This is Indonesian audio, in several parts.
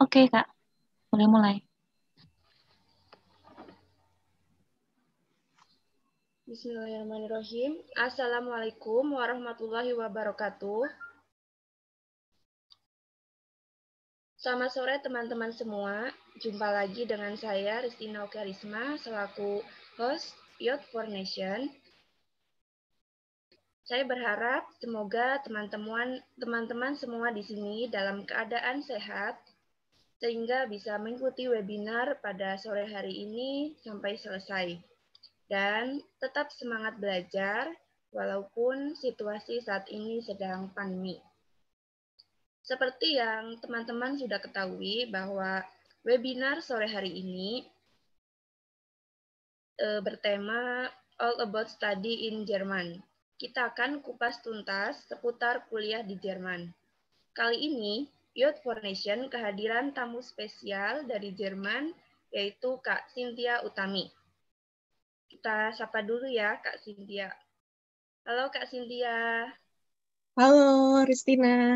Oke, Kak. Boleh mulai. Bismillahirrahmanirrahim. Assalamualaikum warahmatullahi wabarakatuh. Selamat sore teman-teman semua. Jumpa lagi dengan saya Ristina Okarisma selaku host Youth for Nation. Saya berharap semoga teman-teman teman-teman semua di sini dalam keadaan sehat sehingga bisa mengikuti webinar pada sore hari ini sampai selesai. Dan tetap semangat belajar walaupun situasi saat ini sedang pandemi. Seperti yang teman-teman sudah ketahui bahwa webinar sore hari ini e, bertema All About Study in German. Kita akan kupas tuntas seputar kuliah di Jerman. Kali ini Youth for Nation kehadiran tamu spesial dari Jerman, yaitu Kak Cynthia Utami. Kita sapa dulu ya Kak Cynthia. Halo Kak Cynthia. Halo Ristina.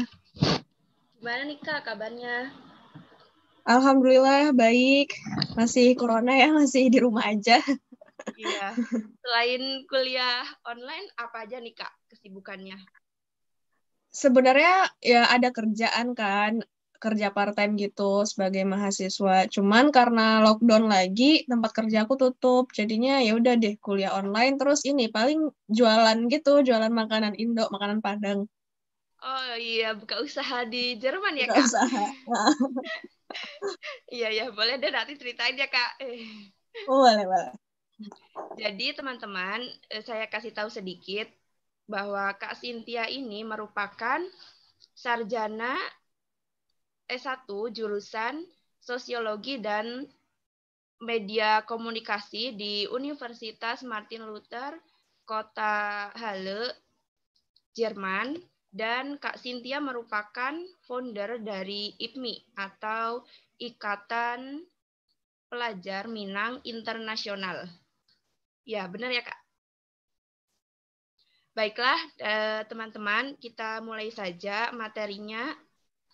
Gimana nih Kak kabarnya? Alhamdulillah baik. Masih corona ya, masih di rumah aja. Iya. Selain kuliah online, apa aja nih Kak kesibukannya? sebenarnya ya ada kerjaan kan kerja part time gitu sebagai mahasiswa. Cuman karena lockdown lagi tempat kerja aku tutup. Jadinya ya udah deh kuliah online terus ini paling jualan gitu, jualan makanan Indo, makanan Padang. Oh iya, buka usaha di Jerman ya, buka Kak. Usaha. iya ya, boleh deh nanti ceritain ya, Kak. Oh, boleh, boleh. Jadi teman-teman, eh, saya kasih tahu sedikit bahwa Kak Sintia ini merupakan sarjana S1 jurusan Sosiologi dan Media Komunikasi di Universitas Martin Luther Kota Halle, Jerman dan Kak Sintia merupakan founder dari IPMI atau Ikatan Pelajar Minang Internasional. Ya, benar ya Kak? Baiklah, eh, teman-teman, kita mulai saja materinya.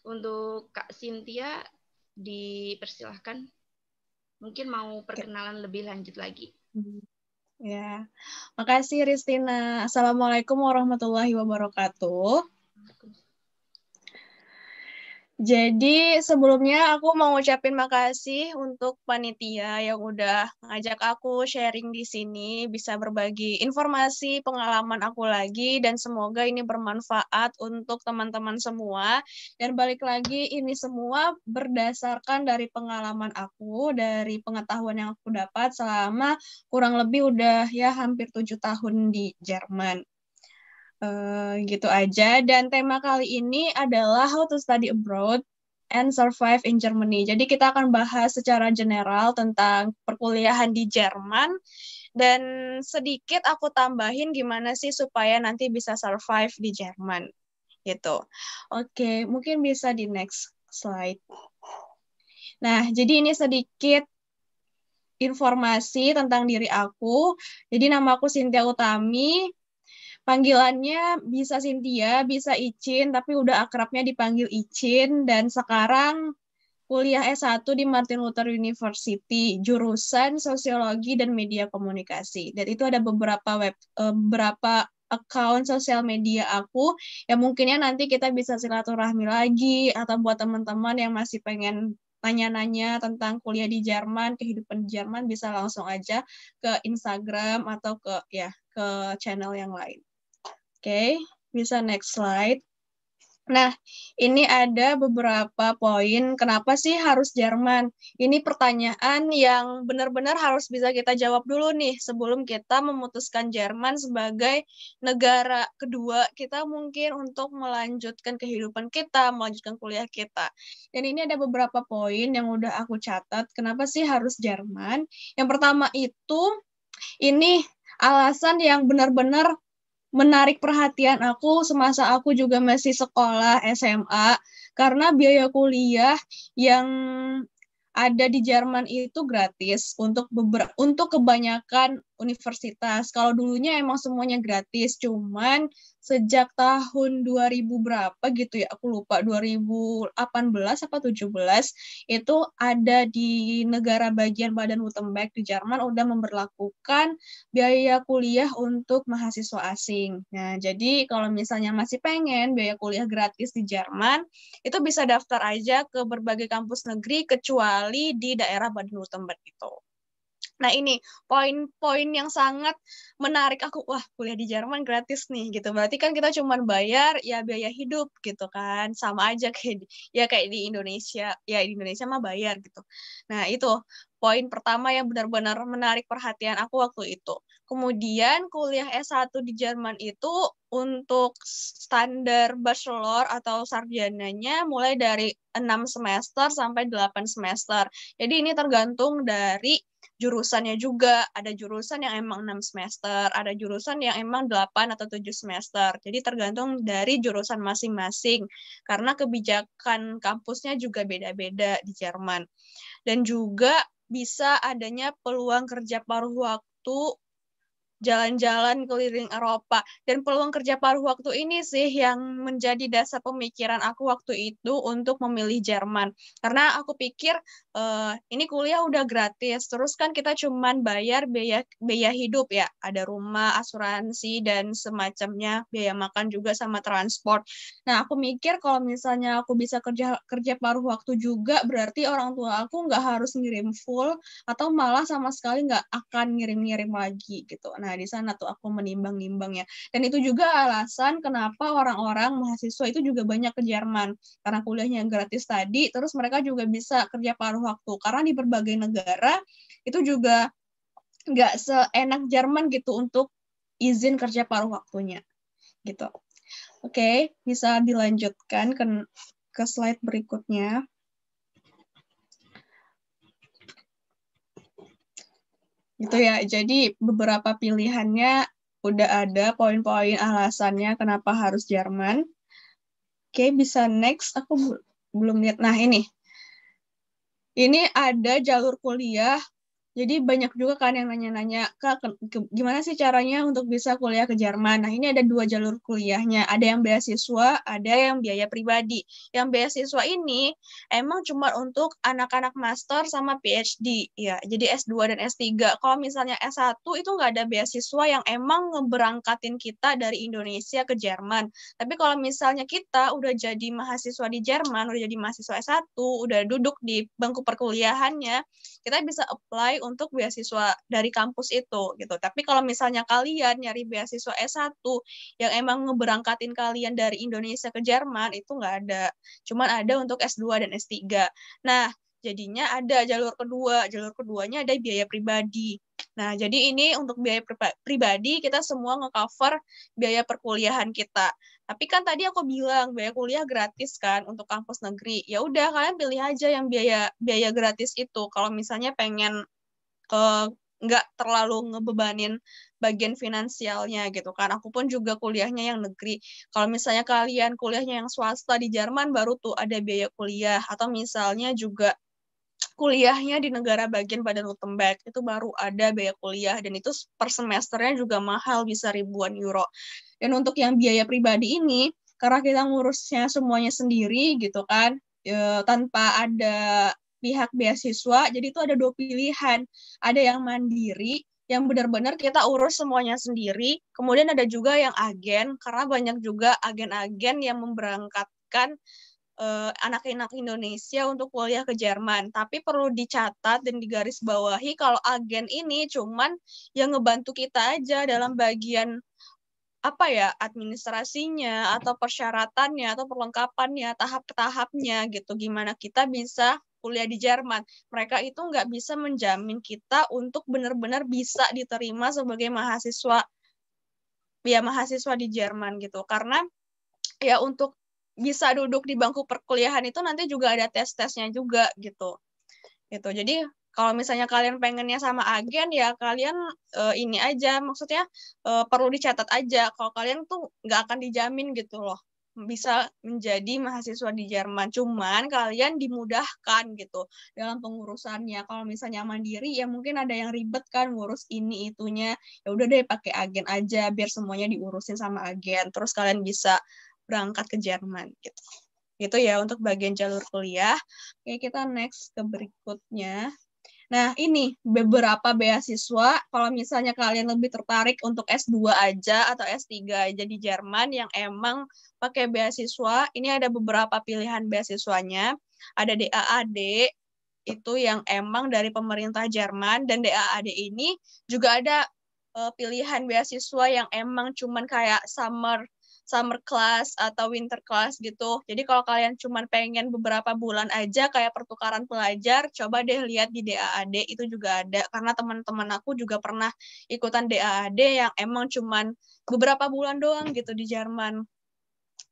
Untuk Kak Sintia, dipersilahkan. Mungkin mau perkenalan lebih lanjut lagi. Ya, makasih Ristina. Assalamualaikum warahmatullahi wabarakatuh. Jadi sebelumnya aku mau ucapin makasih untuk panitia yang udah ngajak aku sharing di sini, bisa berbagi informasi, pengalaman aku lagi, dan semoga ini bermanfaat untuk teman-teman semua. Dan balik lagi, ini semua berdasarkan dari pengalaman aku, dari pengetahuan yang aku dapat selama kurang lebih udah ya hampir tujuh tahun di Jerman. Eh, gitu aja. Dan tema kali ini adalah how to study abroad and survive in Germany. Jadi kita akan bahas secara general tentang perkuliahan di Jerman dan sedikit aku tambahin gimana sih supaya nanti bisa survive di Jerman gitu. Oke, mungkin bisa di next slide. Nah, jadi ini sedikit informasi tentang diri aku. Jadi nama aku Cynthia Utami, panggilannya bisa Cynthia, bisa Icin, tapi udah akrabnya dipanggil Icin dan sekarang kuliah S1 di Martin Luther University, jurusan Sosiologi dan Media Komunikasi. Dan itu ada beberapa web eh, beberapa account sosial media aku ya mungkinnya nanti kita bisa silaturahmi lagi atau buat teman-teman yang masih pengen tanya-nanya tentang kuliah di Jerman, kehidupan di Jerman bisa langsung aja ke Instagram atau ke ya ke channel yang lain okay, bisa next slide. Nah, ini ada beberapa poin. Kenapa sih harus Jerman? Ini pertanyaan yang benar-benar harus bisa kita jawab dulu nih sebelum kita memutuskan Jerman sebagai negara kedua kita mungkin untuk melanjutkan kehidupan kita, melanjutkan kuliah kita. Dan ini ada beberapa poin yang udah aku catat. Kenapa sih harus Jerman? Yang pertama itu ini alasan yang benar-benar menarik perhatian aku semasa aku juga masih sekolah SMA karena biaya kuliah yang ada di Jerman itu gratis untuk beber untuk kebanyakan universitas. Kalau dulunya emang semuanya gratis, cuman sejak tahun 2000 berapa gitu ya, aku lupa 2018 apa 17 itu ada di negara bagian Badan württemberg di Jerman udah memperlakukan biaya kuliah untuk mahasiswa asing. Nah, jadi kalau misalnya masih pengen biaya kuliah gratis di Jerman, itu bisa daftar aja ke berbagai kampus negeri kecuali di daerah Baden-Württemberg itu. Nah ini poin-poin yang sangat menarik aku wah kuliah di Jerman gratis nih gitu. Berarti kan kita cuma bayar ya biaya hidup gitu kan. Sama aja kayak di, ya kayak di Indonesia. Ya di Indonesia mah bayar gitu. Nah itu poin pertama yang benar-benar menarik perhatian aku waktu itu. Kemudian kuliah S1 di Jerman itu untuk standar bachelor atau sarjananya mulai dari 6 semester sampai 8 semester. Jadi ini tergantung dari jurusannya juga ada jurusan yang emang 6 semester ada jurusan yang emang 8 atau 7 semester jadi tergantung dari jurusan masing-masing karena kebijakan kampusnya juga beda-beda di Jerman dan juga bisa adanya peluang kerja paruh waktu jalan-jalan keliling Eropa. Dan peluang kerja paruh waktu ini sih yang menjadi dasar pemikiran aku waktu itu untuk memilih Jerman. Karena aku pikir uh, ini kuliah udah gratis, terus kan kita cuman bayar biaya biaya hidup ya, ada rumah, asuransi dan semacamnya, biaya makan juga sama transport. Nah, aku mikir kalau misalnya aku bisa kerja kerja paruh waktu juga berarti orang tua aku nggak harus ngirim full atau malah sama sekali nggak akan ngirim-ngirim lagi gitu. Nah, di sana tuh aku menimbang-nimbang ya. Dan itu juga alasan kenapa orang-orang mahasiswa itu juga banyak ke Jerman. Karena kuliahnya gratis tadi, terus mereka juga bisa kerja paruh waktu. Karena di berbagai negara itu juga nggak seenak Jerman gitu untuk izin kerja paruh waktunya. Gitu. Oke, okay, bisa dilanjutkan ke, ke slide berikutnya. gitu ya. Jadi beberapa pilihannya udah ada poin-poin alasannya kenapa harus Jerman. Oke, bisa next. Aku belum lihat. Nah, ini. Ini ada jalur kuliah jadi banyak juga kan yang nanya-nanya, Kak, ke, gimana sih caranya untuk bisa kuliah ke Jerman? Nah, ini ada dua jalur kuliahnya. Ada yang beasiswa, ada yang biaya pribadi. Yang beasiswa ini emang cuma untuk anak-anak master sama PhD, ya. Jadi S2 dan S3. Kalau misalnya S1 itu nggak ada beasiswa yang emang ngeberangkatin kita dari Indonesia ke Jerman. Tapi kalau misalnya kita udah jadi mahasiswa di Jerman, udah jadi mahasiswa S1, udah duduk di bangku perkuliahannya, kita bisa apply untuk beasiswa dari kampus itu gitu. Tapi kalau misalnya kalian nyari beasiswa S1 yang emang ngeberangkatin kalian dari Indonesia ke Jerman itu nggak ada. Cuman ada untuk S2 dan S3. Nah, jadinya ada jalur kedua. Jalur keduanya ada biaya pribadi. Nah, jadi ini untuk biaya pribadi kita semua ngecover biaya perkuliahan kita. Tapi kan tadi aku bilang biaya kuliah gratis kan untuk kampus negeri. Ya udah kalian pilih aja yang biaya biaya gratis itu. Kalau misalnya pengen ke eh, nggak terlalu ngebebanin bagian finansialnya gitu kan. Aku pun juga kuliahnya yang negeri. Kalau misalnya kalian kuliahnya yang swasta di Jerman baru tuh ada biaya kuliah atau misalnya juga kuliahnya di negara bagian Badan Württemberg itu baru ada biaya kuliah dan itu per semesternya juga mahal bisa ribuan euro. Dan untuk yang biaya pribadi ini karena kita ngurusnya semuanya sendiri gitu kan, Ya, tanpa ada pihak beasiswa. Jadi itu ada dua pilihan. Ada yang mandiri, yang benar-benar kita urus semuanya sendiri. Kemudian ada juga yang agen, karena banyak juga agen-agen yang memberangkatkan anak eh, anak-anak Indonesia untuk kuliah ke Jerman. Tapi perlu dicatat dan digarisbawahi kalau agen ini cuman yang ngebantu kita aja dalam bagian apa ya administrasinya atau persyaratannya atau perlengkapannya tahap-tahapnya gitu gimana kita bisa kuliah di Jerman. Mereka itu nggak bisa menjamin kita untuk benar-benar bisa diterima sebagai mahasiswa ya mahasiswa di Jerman gitu. Karena ya untuk bisa duduk di bangku perkuliahan itu nanti juga ada tes-tesnya juga gitu. Gitu. Jadi kalau misalnya kalian pengennya sama agen ya kalian e, ini aja maksudnya e, perlu dicatat aja kalau kalian tuh nggak akan dijamin gitu loh bisa menjadi mahasiswa di Jerman. Cuman kalian dimudahkan gitu dalam pengurusannya. Kalau misalnya mandiri ya mungkin ada yang ribet kan ngurus ini itunya. Ya udah deh pakai agen aja biar semuanya diurusin sama agen. Terus kalian bisa berangkat ke Jerman gitu. Itu ya untuk bagian jalur kuliah. Oke, kita next ke berikutnya. Nah, ini beberapa beasiswa kalau misalnya kalian lebih tertarik untuk S2 aja atau S3 aja di Jerman yang emang pakai beasiswa, ini ada beberapa pilihan beasiswanya. Ada DAAD, itu yang emang dari pemerintah Jerman dan DAAD ini juga ada eh, pilihan beasiswa yang emang cuman kayak summer summer class atau winter class gitu. Jadi kalau kalian cuma pengen beberapa bulan aja kayak pertukaran pelajar, coba deh lihat di DAAD itu juga ada karena teman-teman aku juga pernah ikutan DAAD yang emang cuma beberapa bulan doang gitu di Jerman.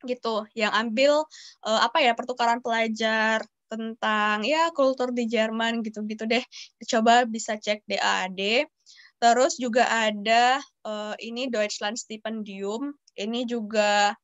Gitu, yang ambil uh, apa ya pertukaran pelajar tentang ya kultur di Jerman gitu-gitu deh. Coba bisa cek DAAD. Terus juga ada uh, ini Deutschland Stipendium. Ini juga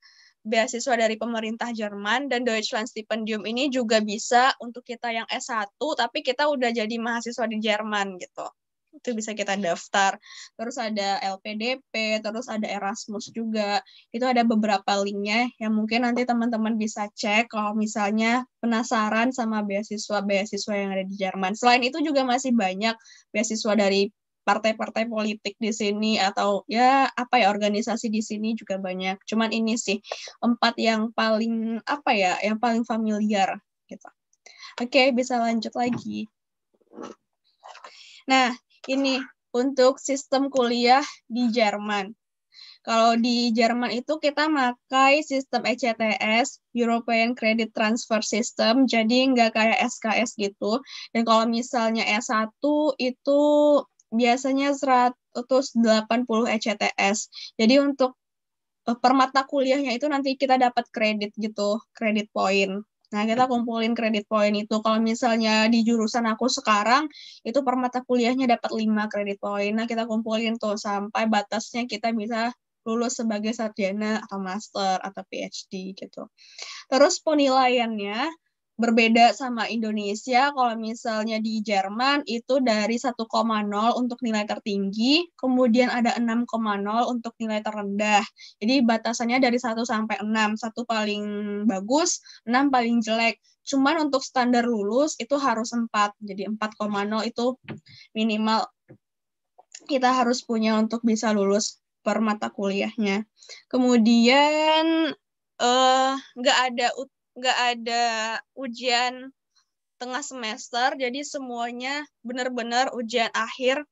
beasiswa dari pemerintah Jerman dan Deutschland Stipendium ini juga bisa untuk kita yang S1 tapi kita udah jadi mahasiswa di Jerman gitu. Itu bisa kita daftar. Terus ada LPDP, terus ada Erasmus juga. Itu ada beberapa linknya yang mungkin nanti teman-teman bisa cek kalau misalnya penasaran sama beasiswa-beasiswa yang ada di Jerman. Selain itu juga masih banyak beasiswa dari partai-partai politik di sini atau ya apa ya organisasi di sini juga banyak. Cuman ini sih empat yang paling apa ya yang paling familiar gitu. Oke, bisa lanjut lagi. Nah, ini untuk sistem kuliah di Jerman. Kalau di Jerman itu kita pakai sistem ECTS, European Credit Transfer System, jadi nggak kayak SKS gitu. Dan kalau misalnya S1 itu biasanya 180 ECTS. Jadi untuk eh, per mata kuliahnya itu nanti kita dapat kredit gitu, kredit poin. Nah, kita kumpulin kredit poin itu. Kalau misalnya di jurusan aku sekarang, itu per mata kuliahnya dapat 5 kredit poin. Nah, kita kumpulin tuh sampai batasnya kita bisa lulus sebagai sarjana atau master atau PhD gitu. Terus penilaiannya berbeda sama Indonesia kalau misalnya di Jerman itu dari 1,0 untuk nilai tertinggi, kemudian ada 6,0 untuk nilai terendah. Jadi batasannya dari 1 sampai 6, 1 paling bagus, 6 paling jelek. Cuman untuk standar lulus itu harus 4. Jadi 4,0 itu minimal kita harus punya untuk bisa lulus per mata kuliahnya. Kemudian eh uh, ada nggak ada ujian tengah semester, jadi semuanya benar-benar ujian akhir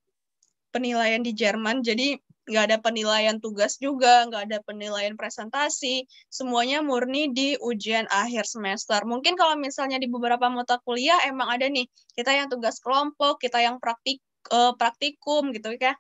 penilaian di Jerman. Jadi nggak ada penilaian tugas juga, nggak ada penilaian presentasi, semuanya murni di ujian akhir semester. Mungkin kalau misalnya di beberapa mata kuliah emang ada nih, kita yang tugas kelompok, kita yang praktik eh, praktikum gitu ya,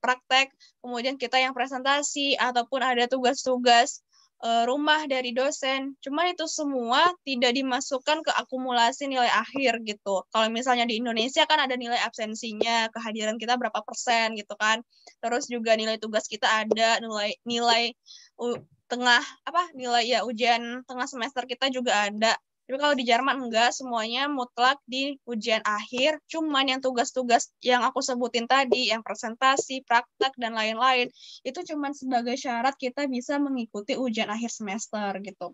praktek, kemudian kita yang presentasi ataupun ada tugas-tugas Eh, rumah dari dosen. Cuman itu semua tidak dimasukkan ke akumulasi nilai akhir gitu. Kalau misalnya di Indonesia kan ada nilai absensinya, kehadiran kita berapa persen gitu kan. Terus juga nilai tugas kita ada, nilai nilai u, tengah apa nilai ya ujian tengah semester kita juga ada. Tapi kalau di Jerman enggak, semuanya mutlak di ujian akhir. Cuman yang tugas-tugas yang aku sebutin tadi, yang presentasi, praktek, dan lain-lain, itu cuman sebagai syarat kita bisa mengikuti ujian akhir semester gitu.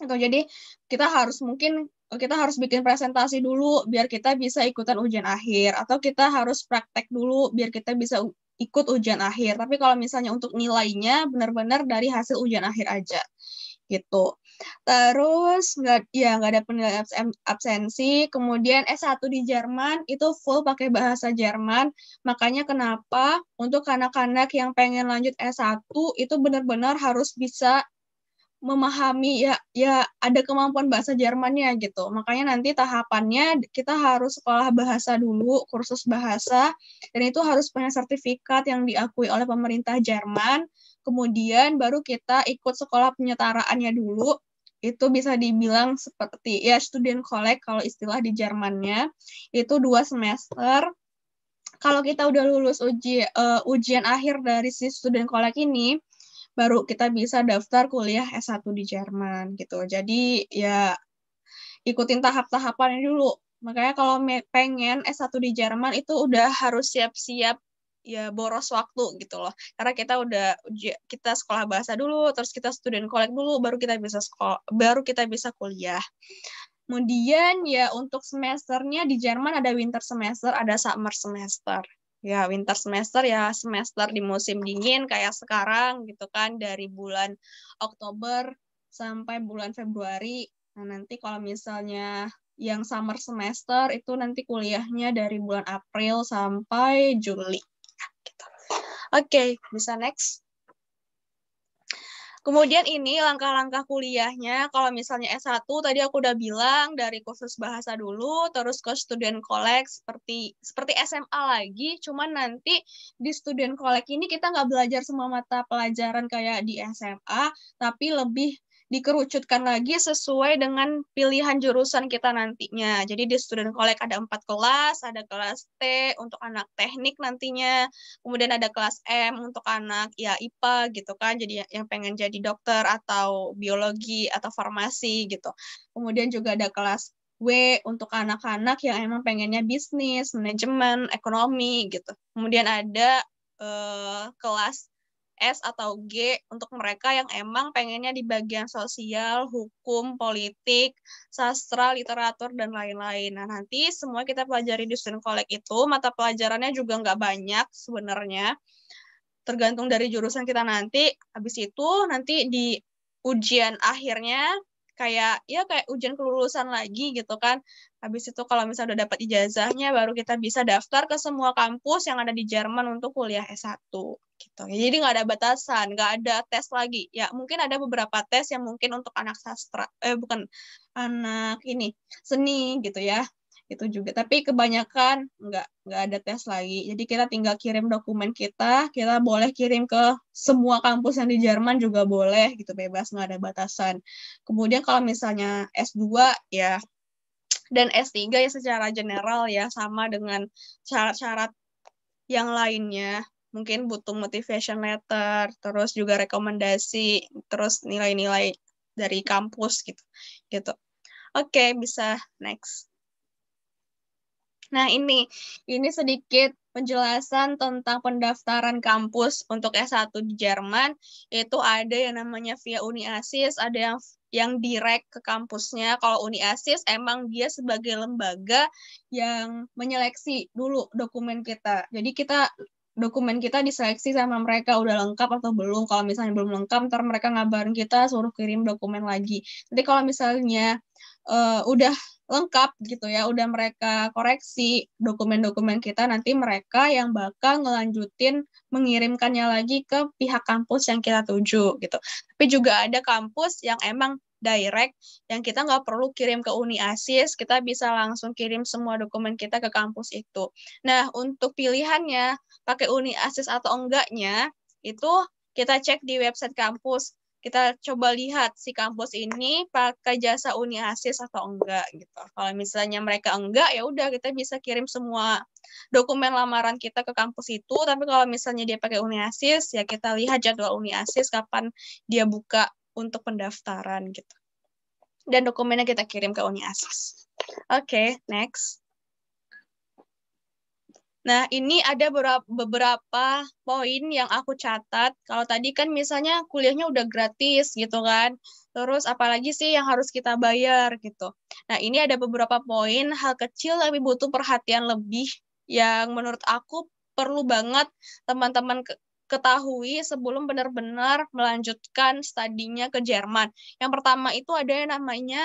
Atau gitu, jadi kita harus mungkin kita harus bikin presentasi dulu biar kita bisa ikutan ujian akhir atau kita harus praktek dulu biar kita bisa ikut ujian akhir. Tapi kalau misalnya untuk nilainya benar-benar dari hasil ujian akhir aja. Gitu. Terus nggak ya nggak ada penilaian absensi. Kemudian S1 di Jerman itu full pakai bahasa Jerman. Makanya kenapa untuk anak-anak yang pengen lanjut S1 itu benar-benar harus bisa memahami ya ya ada kemampuan bahasa Jermannya gitu. Makanya nanti tahapannya kita harus sekolah bahasa dulu, kursus bahasa dan itu harus punya sertifikat yang diakui oleh pemerintah Jerman. Kemudian baru kita ikut sekolah penyetaraannya dulu itu bisa dibilang seperti ya student collect kalau istilah di Jermannya itu dua semester kalau kita udah lulus uji uh, ujian akhir dari si student collect ini baru kita bisa daftar kuliah S1 di Jerman gitu. Jadi ya ikutin tahap-tahapannya dulu. Makanya kalau pengen S1 di Jerman itu udah harus siap-siap ya boros waktu gitu loh karena kita udah kita sekolah bahasa dulu terus kita student collect dulu baru kita bisa sekolah baru kita bisa kuliah kemudian ya untuk semesternya di Jerman ada winter semester ada summer semester ya winter semester ya semester di musim dingin kayak sekarang gitu kan dari bulan Oktober sampai bulan Februari nah nanti kalau misalnya yang summer semester itu nanti kuliahnya dari bulan April sampai Juli. Oke, bisa next. Kemudian ini langkah-langkah kuliahnya, kalau misalnya S1 tadi aku udah bilang dari kursus bahasa dulu, terus ke student collect seperti seperti SMA lagi, cuman nanti di student collect ini kita nggak belajar semua mata pelajaran kayak di SMA, tapi lebih dikerucutkan lagi sesuai dengan pilihan jurusan kita nantinya. Jadi di student college ada empat kelas, ada kelas T untuk anak teknik nantinya, kemudian ada kelas M untuk anak ya IPA gitu kan, jadi ya, yang pengen jadi dokter atau biologi atau farmasi gitu. Kemudian juga ada kelas W untuk anak-anak yang emang pengennya bisnis, manajemen, ekonomi gitu. Kemudian ada uh, kelas S atau G untuk mereka yang emang pengennya di bagian sosial, hukum, politik, sastra, literatur, dan lain-lain. Nah, nanti semua kita pelajari di student college itu, mata pelajarannya juga nggak banyak sebenarnya, tergantung dari jurusan kita nanti. Habis itu, nanti di ujian akhirnya, kayak ya kayak ujian kelulusan lagi gitu kan. Habis itu kalau misalnya udah dapat ijazahnya baru kita bisa daftar ke semua kampus yang ada di Jerman untuk kuliah S1 gitu. Jadi nggak ada batasan, nggak ada tes lagi. Ya mungkin ada beberapa tes yang mungkin untuk anak sastra, eh bukan anak ini seni gitu ya itu juga tapi kebanyakan nggak nggak ada tes lagi jadi kita tinggal kirim dokumen kita kita boleh kirim ke semua kampus yang di Jerman juga boleh gitu bebas nggak ada batasan kemudian kalau misalnya S2 ya dan S3 ya secara general ya sama dengan syarat-syarat yang lainnya mungkin butuh motivation letter, terus juga rekomendasi, terus nilai-nilai dari kampus gitu. Gitu. Oke, okay, bisa next. Nah, ini ini sedikit penjelasan tentang pendaftaran kampus untuk S1 di Jerman. Itu ada yang namanya via Uni Asis, ada yang yang direct ke kampusnya. Kalau Uni Asis emang dia sebagai lembaga yang menyeleksi dulu dokumen kita. Jadi kita dokumen kita diseleksi sama mereka udah lengkap atau belum. Kalau misalnya belum lengkap, ntar mereka ngabarin kita suruh kirim dokumen lagi. Nanti kalau misalnya uh, udah lengkap gitu ya, udah mereka koreksi dokumen-dokumen kita, nanti mereka yang bakal ngelanjutin mengirimkannya lagi ke pihak kampus yang kita tuju gitu. Tapi juga ada kampus yang emang direct yang kita nggak perlu kirim ke Uni Asis, kita bisa langsung kirim semua dokumen kita ke kampus itu. Nah, untuk pilihannya pakai Uni Asis atau enggaknya itu kita cek di website kampus. Kita coba lihat si kampus ini pakai jasa Uni Asis atau enggak gitu. Kalau misalnya mereka enggak ya udah kita bisa kirim semua dokumen lamaran kita ke kampus itu, tapi kalau misalnya dia pakai Uni Asis, ya kita lihat jadwal Uni Asis kapan dia buka untuk pendaftaran gitu. Dan dokumennya kita kirim ke Uni Asis. Oke, okay, next. Nah, ini ada beberapa poin yang aku catat. Kalau tadi kan misalnya kuliahnya udah gratis gitu kan. Terus apalagi sih yang harus kita bayar gitu. Nah, ini ada beberapa poin hal kecil tapi butuh perhatian lebih yang menurut aku perlu banget teman-teman ketahui sebelum benar-benar melanjutkan studinya ke Jerman. Yang pertama itu ada yang namanya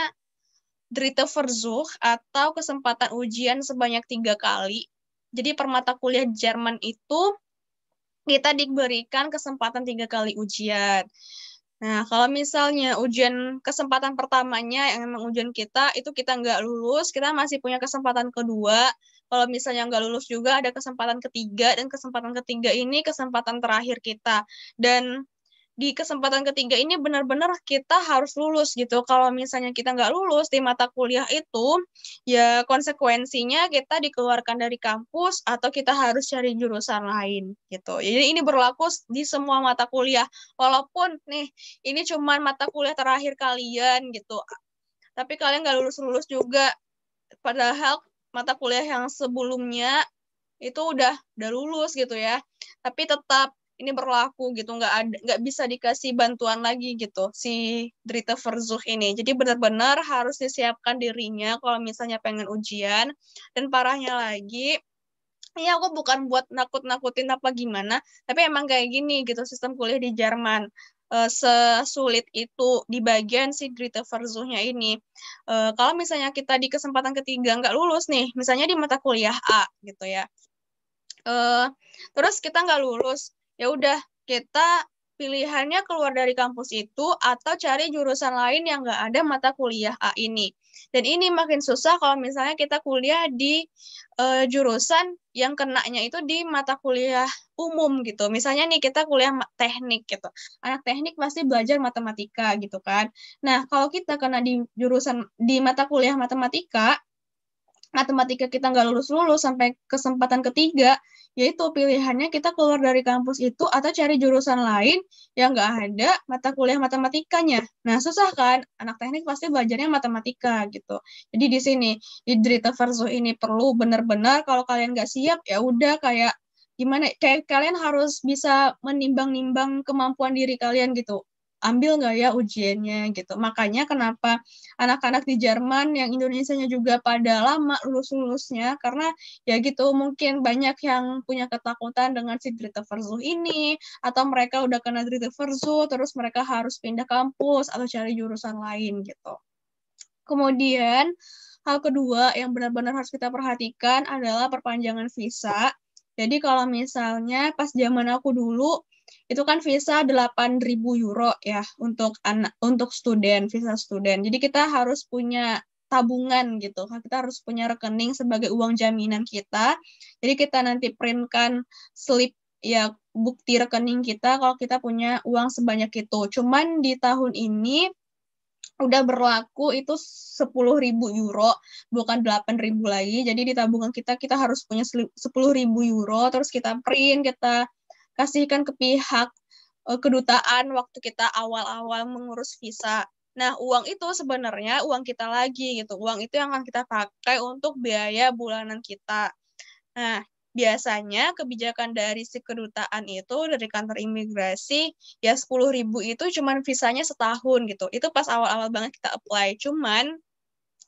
Dritte Versuch atau kesempatan ujian sebanyak tiga kali. Jadi per mata kuliah Jerman itu kita diberikan kesempatan tiga kali ujian. Nah, kalau misalnya ujian kesempatan pertamanya yang memang ujian kita, itu kita nggak lulus, kita masih punya kesempatan kedua, kalau misalnya nggak lulus juga ada kesempatan ketiga dan kesempatan ketiga ini kesempatan terakhir kita dan di kesempatan ketiga ini benar-benar kita harus lulus gitu. Kalau misalnya kita nggak lulus di mata kuliah itu, ya konsekuensinya kita dikeluarkan dari kampus atau kita harus cari jurusan lain gitu. Jadi ini berlaku di semua mata kuliah. Walaupun nih ini cuman mata kuliah terakhir kalian gitu, tapi kalian nggak lulus-lulus juga. Padahal mata kuliah yang sebelumnya itu udah udah lulus gitu ya tapi tetap ini berlaku gitu nggak ada nggak bisa dikasih bantuan lagi gitu si Drita Verzuch ini jadi benar-benar harus disiapkan dirinya kalau misalnya pengen ujian dan parahnya lagi ini aku bukan buat nakut-nakutin apa gimana tapi emang kayak gini gitu sistem kuliah di Jerman uh, sesulit itu di bagian si Grita Verzuhnya ini. Uh, kalau misalnya kita di kesempatan ketiga nggak lulus nih, misalnya di mata kuliah A gitu ya, uh, terus kita nggak lulus, ya udah kita pilihannya keluar dari kampus itu atau cari jurusan lain yang nggak ada mata kuliah A ini. Dan ini makin susah kalau misalnya kita kuliah di uh, jurusan yang kenanya itu di mata kuliah umum gitu. Misalnya nih kita kuliah teknik gitu. Anak teknik pasti belajar matematika gitu kan. Nah, kalau kita kena di jurusan di mata kuliah matematika, matematika kita nggak lulus-lulus sampai kesempatan ketiga, yaitu pilihannya kita keluar dari kampus itu atau cari jurusan lain yang nggak ada mata kuliah matematikanya. Nah, susah kan? Anak teknik pasti belajarnya matematika gitu. Jadi di sini, di Drita Verso ini perlu benar-benar kalau kalian nggak siap, ya udah kayak gimana kayak kalian harus bisa menimbang-nimbang kemampuan diri kalian gitu ambil nggak ya ujiannya gitu. Makanya kenapa anak-anak di Jerman yang Indonesianya juga pada lama lulus-lulusnya karena ya gitu mungkin banyak yang punya ketakutan dengan si Drita Verzu ini atau mereka udah kena Drita Verzu terus mereka harus pindah kampus atau cari jurusan lain gitu. Kemudian hal kedua yang benar-benar harus kita perhatikan adalah perpanjangan visa. Jadi kalau misalnya pas zaman aku dulu itu kan visa 8.000 euro ya untuk anak untuk student visa student. Jadi kita harus punya tabungan gitu. Kan. Kita harus punya rekening sebagai uang jaminan kita. Jadi kita nanti printkan slip ya bukti rekening kita kalau kita punya uang sebanyak itu. Cuman di tahun ini udah berlaku itu 10.000 euro bukan 8.000 lagi. Jadi di tabungan kita kita harus punya 10.000 euro terus kita print, kita kasihkan ke pihak uh, kedutaan waktu kita awal-awal mengurus visa. Nah, uang itu sebenarnya uang kita lagi gitu. Uang itu yang akan kita pakai untuk biaya bulanan kita. Nah, biasanya kebijakan dari si kedutaan itu dari kantor imigrasi ya 10.000 itu cuman visanya setahun gitu. Itu pas awal-awal banget kita apply. Cuman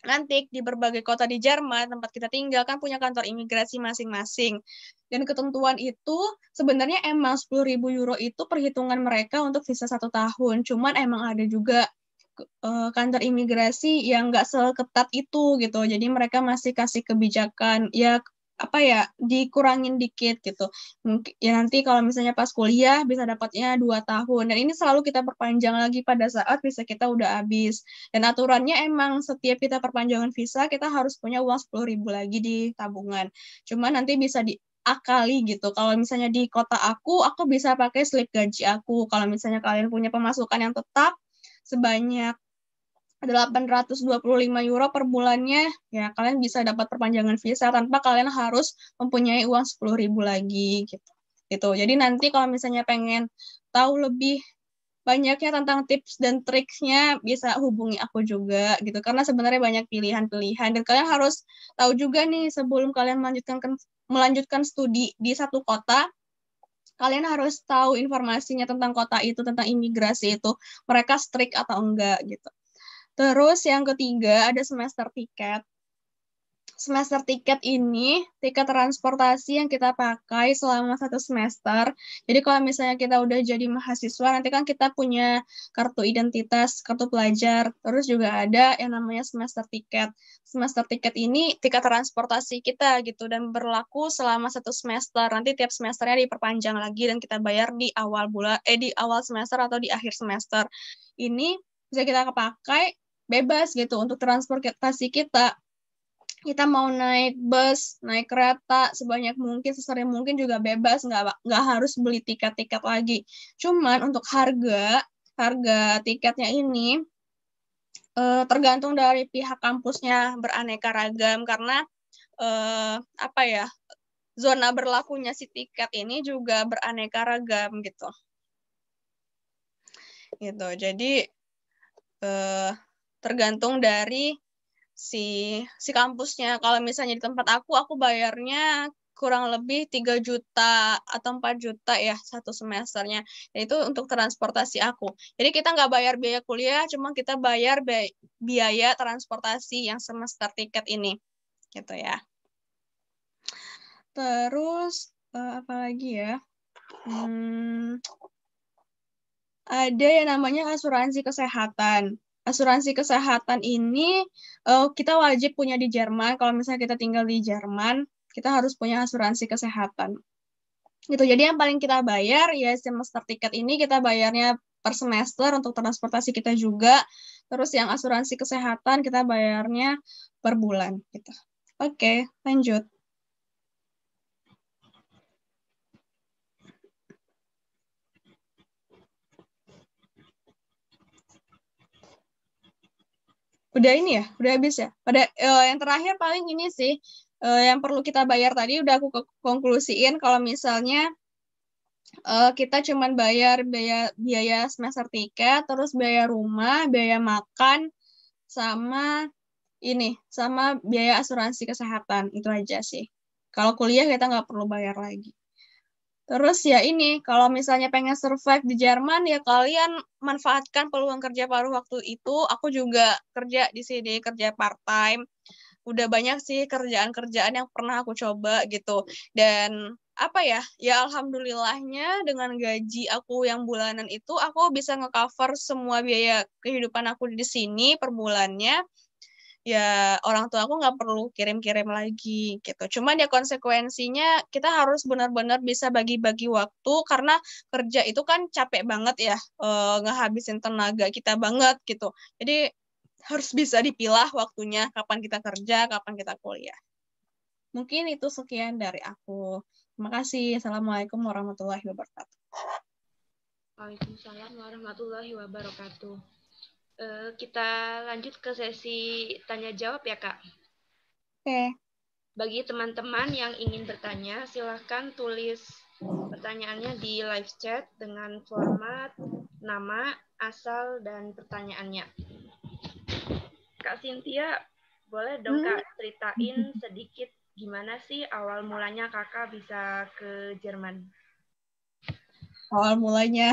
Nanti di berbagai kota di Jerman tempat kita tinggal kan punya kantor imigrasi masing-masing. Dan ketentuan itu sebenarnya emang 10.000 euro itu perhitungan mereka untuk visa satu tahun. Cuman emang ada juga uh, kantor imigrasi yang nggak seketat itu gitu. Jadi mereka masih kasih kebijakan ya apa ya dikurangin dikit gitu mungkin ya nanti kalau misalnya pas kuliah bisa dapatnya dua tahun dan ini selalu kita perpanjang lagi pada saat visa kita udah habis dan aturannya emang setiap kita perpanjangan visa kita harus punya uang sepuluh ribu lagi di tabungan cuma nanti bisa di akali gitu. Kalau misalnya di kota aku, aku bisa pakai slip gaji aku. Kalau misalnya kalian punya pemasukan yang tetap sebanyak 825 euro per bulannya, ya kalian bisa dapat perpanjangan visa tanpa kalian harus mempunyai uang ribu lagi gitu. Gitu. Jadi nanti kalau misalnya pengen tahu lebih banyaknya tentang tips dan triknya bisa hubungi aku juga gitu karena sebenarnya banyak pilihan-pilihan dan kalian harus tahu juga nih sebelum kalian melanjutkan melanjutkan studi di satu kota kalian harus tahu informasinya tentang kota itu tentang imigrasi itu mereka strict atau enggak gitu Terus yang ketiga ada semester tiket. Semester tiket ini tiket transportasi yang kita pakai selama satu semester. Jadi kalau misalnya kita udah jadi mahasiswa, nanti kan kita punya kartu identitas, kartu pelajar. Terus juga ada yang namanya semester tiket. Semester tiket ini tiket transportasi kita gitu dan berlaku selama satu semester. Nanti tiap semesternya diperpanjang lagi dan kita bayar di awal bulan eh di awal semester atau di akhir semester. Ini bisa kita pakai bebas gitu untuk transportasi kita kita mau naik bus, naik kereta sebanyak mungkin, sesering mungkin juga bebas, nggak nggak harus beli tiket-tiket lagi. Cuman untuk harga harga tiketnya ini eh, tergantung dari pihak kampusnya beraneka ragam karena eh, apa ya zona berlakunya si tiket ini juga beraneka ragam gitu. Gitu. Jadi eh, tergantung dari si si kampusnya. Kalau misalnya di tempat aku, aku bayarnya kurang lebih 3 juta atau 4 juta ya satu semesternya. Itu untuk transportasi aku. Jadi kita nggak bayar biaya kuliah, cuma kita bayar biaya transportasi yang semester tiket ini. Gitu ya. Terus eh, apa lagi ya? Hmm, ada yang namanya asuransi kesehatan asuransi kesehatan ini uh, kita wajib punya di Jerman. Kalau misalnya kita tinggal di Jerman, kita harus punya asuransi kesehatan. Gitu. Jadi yang paling kita bayar ya semester tiket ini kita bayarnya per semester untuk transportasi kita juga. Terus yang asuransi kesehatan kita bayarnya per bulan gitu. Oke, okay, lanjut. udah ini ya udah habis ya pada uh, yang terakhir paling ini sih uh, yang perlu kita bayar tadi udah aku konklusiin kalau misalnya uh, kita cuman bayar biaya biaya semester tiket terus biaya rumah biaya makan sama ini sama biaya asuransi kesehatan itu aja sih kalau kuliah kita nggak perlu bayar lagi Terus ya ini, kalau misalnya pengen survive di Jerman, ya kalian manfaatkan peluang kerja paruh waktu itu. Aku juga kerja di sini, kerja part-time. Udah banyak sih kerjaan-kerjaan yang pernah aku coba gitu. Dan apa ya, ya alhamdulillahnya dengan gaji aku yang bulanan itu, aku bisa ngecover semua biaya kehidupan aku di sini per bulannya ya orang tua aku nggak perlu kirim-kirim lagi gitu. Cuman ya konsekuensinya kita harus benar-benar bisa bagi-bagi waktu karena kerja itu kan capek banget ya, e, ngehabisin tenaga kita banget gitu. Jadi harus bisa dipilah waktunya kapan kita kerja, kapan kita kuliah. Mungkin itu sekian dari aku. Terima kasih. Assalamualaikum warahmatullahi wabarakatuh. Waalaikumsalam warahmatullahi wabarakatuh. Eh, kita lanjut ke sesi tanya jawab ya kak. Oke. Bagi teman-teman yang ingin bertanya, silahkan tulis pertanyaannya di live chat dengan format nama, asal, dan pertanyaannya. Kak Sintia boleh dong Kak hmm. ceritain sedikit gimana sih awal mulanya kakak bisa ke Jerman? Awal mulanya.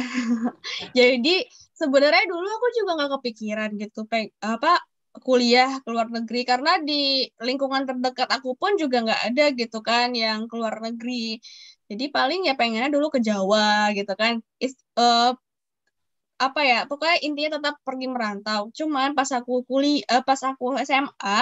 Jadi sebenarnya dulu aku juga nggak kepikiran gitu peng apa kuliah ke luar negeri karena di lingkungan terdekat aku pun juga nggak ada gitu kan yang ke luar negeri jadi paling ya pengennya dulu ke Jawa gitu kan Is, uh, apa ya pokoknya intinya tetap pergi merantau cuman pas aku kuliah eh, uh, pas aku SMA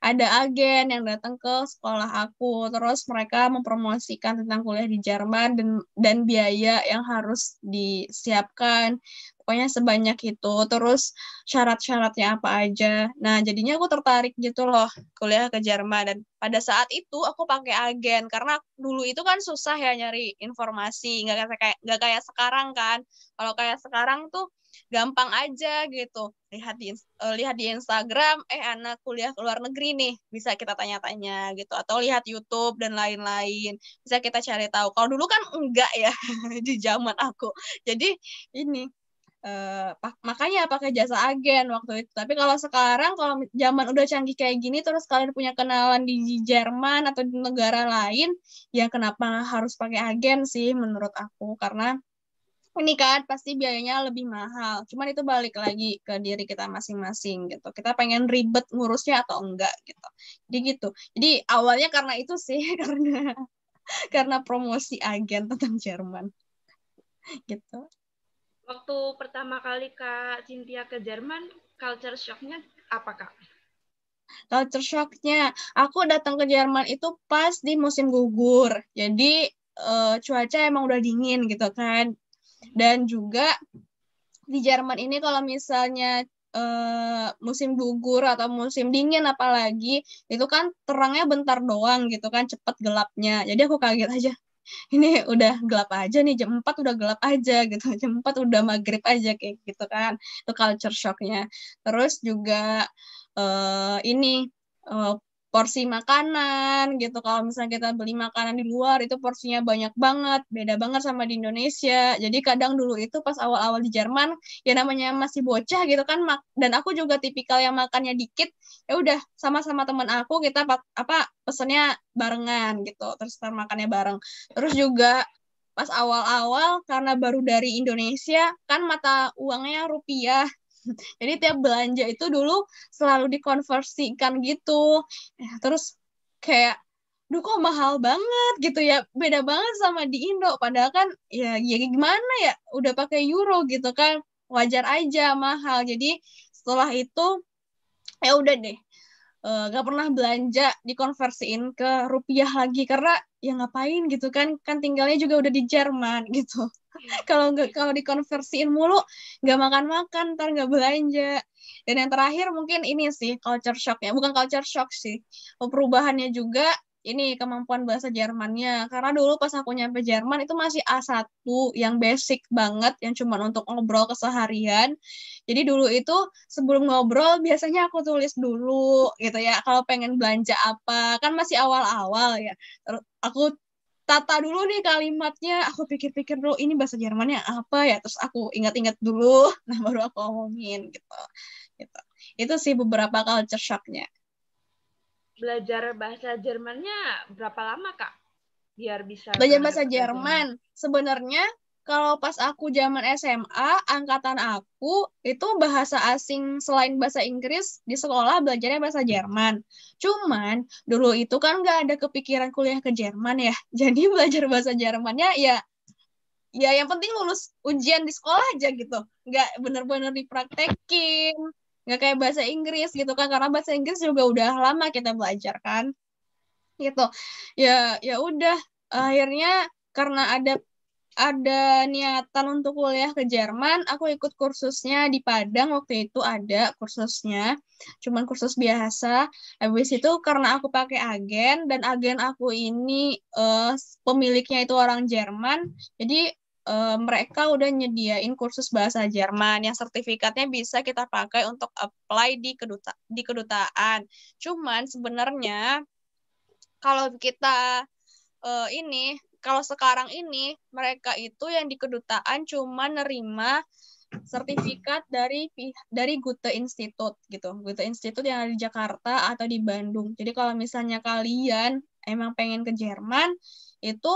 ada agen yang datang ke sekolah aku terus mereka mempromosikan tentang kuliah di Jerman dan dan biaya yang harus disiapkan pokoknya sebanyak itu terus syarat-syaratnya apa aja nah jadinya aku tertarik gitu loh kuliah ke Jerman dan pada saat itu aku pakai agen karena dulu itu kan susah ya nyari informasi nggak kayak nggak kayak sekarang kan kalau kayak sekarang tuh gampang aja gitu lihat di eh, lihat di Instagram eh anak kuliah ke luar negeri nih bisa kita tanya-tanya gitu atau lihat YouTube dan lain-lain bisa kita cari tahu kalau dulu kan enggak ya di zaman aku jadi ini Uh, makanya pakai jasa agen waktu itu. Tapi kalau sekarang kalau zaman udah canggih kayak gini terus kalian punya kenalan di Jerman atau di negara lain, ya kenapa harus pakai agen sih menurut aku karena ini kan pasti biayanya lebih mahal. Cuman itu balik lagi ke diri kita masing-masing gitu. Kita pengen ribet ngurusnya atau enggak gitu. Jadi gitu. Jadi awalnya karena itu sih karena karena promosi agen tentang Jerman gitu waktu pertama kali Kak Cynthia ke Jerman, culture shock-nya apa Kak? Culture shock-nya, aku datang ke Jerman itu pas di musim gugur. Jadi uh, cuaca emang udah dingin gitu kan. Dan juga di Jerman ini kalau misalnya Uh, musim gugur atau musim dingin apalagi itu kan terangnya bentar doang gitu kan cepet gelapnya jadi aku kaget aja ini udah gelap aja nih jam 4 udah gelap aja gitu jam 4 udah maghrib aja kayak gitu kan itu culture shocknya terus juga uh, ini uh, porsi makanan gitu. Kalau misalnya kita beli makanan di luar itu porsinya banyak banget, beda banget sama di Indonesia. Jadi kadang dulu itu pas awal-awal di Jerman ya namanya masih bocah gitu kan dan aku juga tipikal yang makannya dikit. Ya udah sama-sama teman aku kita apa pesennya barengan gitu. Terus kita makannya bareng. Terus juga pas awal-awal karena baru dari Indonesia kan mata uangnya rupiah Jadi tiap belanja itu dulu selalu dikonversikan gitu. Eh, terus kayak duh kok mahal banget gitu ya beda banget sama di Indo padahal kan ya, ya gimana ya udah pakai euro gitu kan wajar aja mahal jadi setelah itu ya udah deh eh, nggak gak pernah belanja dikonversiin ke rupiah lagi karena ya ngapain gitu kan kan tinggalnya juga udah di Jerman gitu kalau nggak kalau dikonversiin mulu nggak makan makan ntar nggak belanja dan yang terakhir mungkin ini sih culture shock ya bukan culture shock sih oh, perubahannya juga ini kemampuan bahasa Jermannya karena dulu pas aku nyampe Jerman itu masih A1 yang basic banget yang cuma untuk ngobrol keseharian jadi dulu itu sebelum ngobrol biasanya aku tulis dulu gitu ya kalau pengen belanja apa kan masih awal-awal ya aku tata dulu nih kalimatnya aku pikir-pikir dulu ini bahasa Jermannya apa ya terus aku ingat-ingat dulu nah baru aku omongin gitu gitu itu sih beberapa culture shocknya belajar bahasa Jermannya berapa lama kak biar bisa belajar bahasa Jerman ya. sebenarnya kalau pas aku zaman SMA, angkatan aku itu bahasa asing selain bahasa Inggris di sekolah belajarnya bahasa Jerman. Cuman dulu itu kan nggak ada kepikiran kuliah ke Jerman ya. Jadi belajar bahasa Jermannya ya ya yang penting lulus ujian di sekolah aja gitu. Nggak bener-bener dipraktekin. Nggak kayak bahasa Inggris gitu kan karena bahasa Inggris juga udah lama kita belajar kan. Gitu. Ya ya udah akhirnya karena ada ada niatan untuk kuliah ke Jerman, aku ikut kursusnya di Padang waktu itu ada kursusnya, cuman kursus biasa. Habis itu karena aku pakai agen dan agen aku ini uh, pemiliknya itu orang Jerman, jadi uh, mereka udah nyediain kursus bahasa Jerman yang sertifikatnya bisa kita pakai untuk apply di keduta di kedutaan. Cuman sebenarnya kalau kita uh, ini kalau sekarang ini mereka itu yang di kedutaan cuma nerima sertifikat dari dari Goethe Institute gitu. Goethe Institute yang ada di Jakarta atau di Bandung. Jadi kalau misalnya kalian emang pengen ke Jerman itu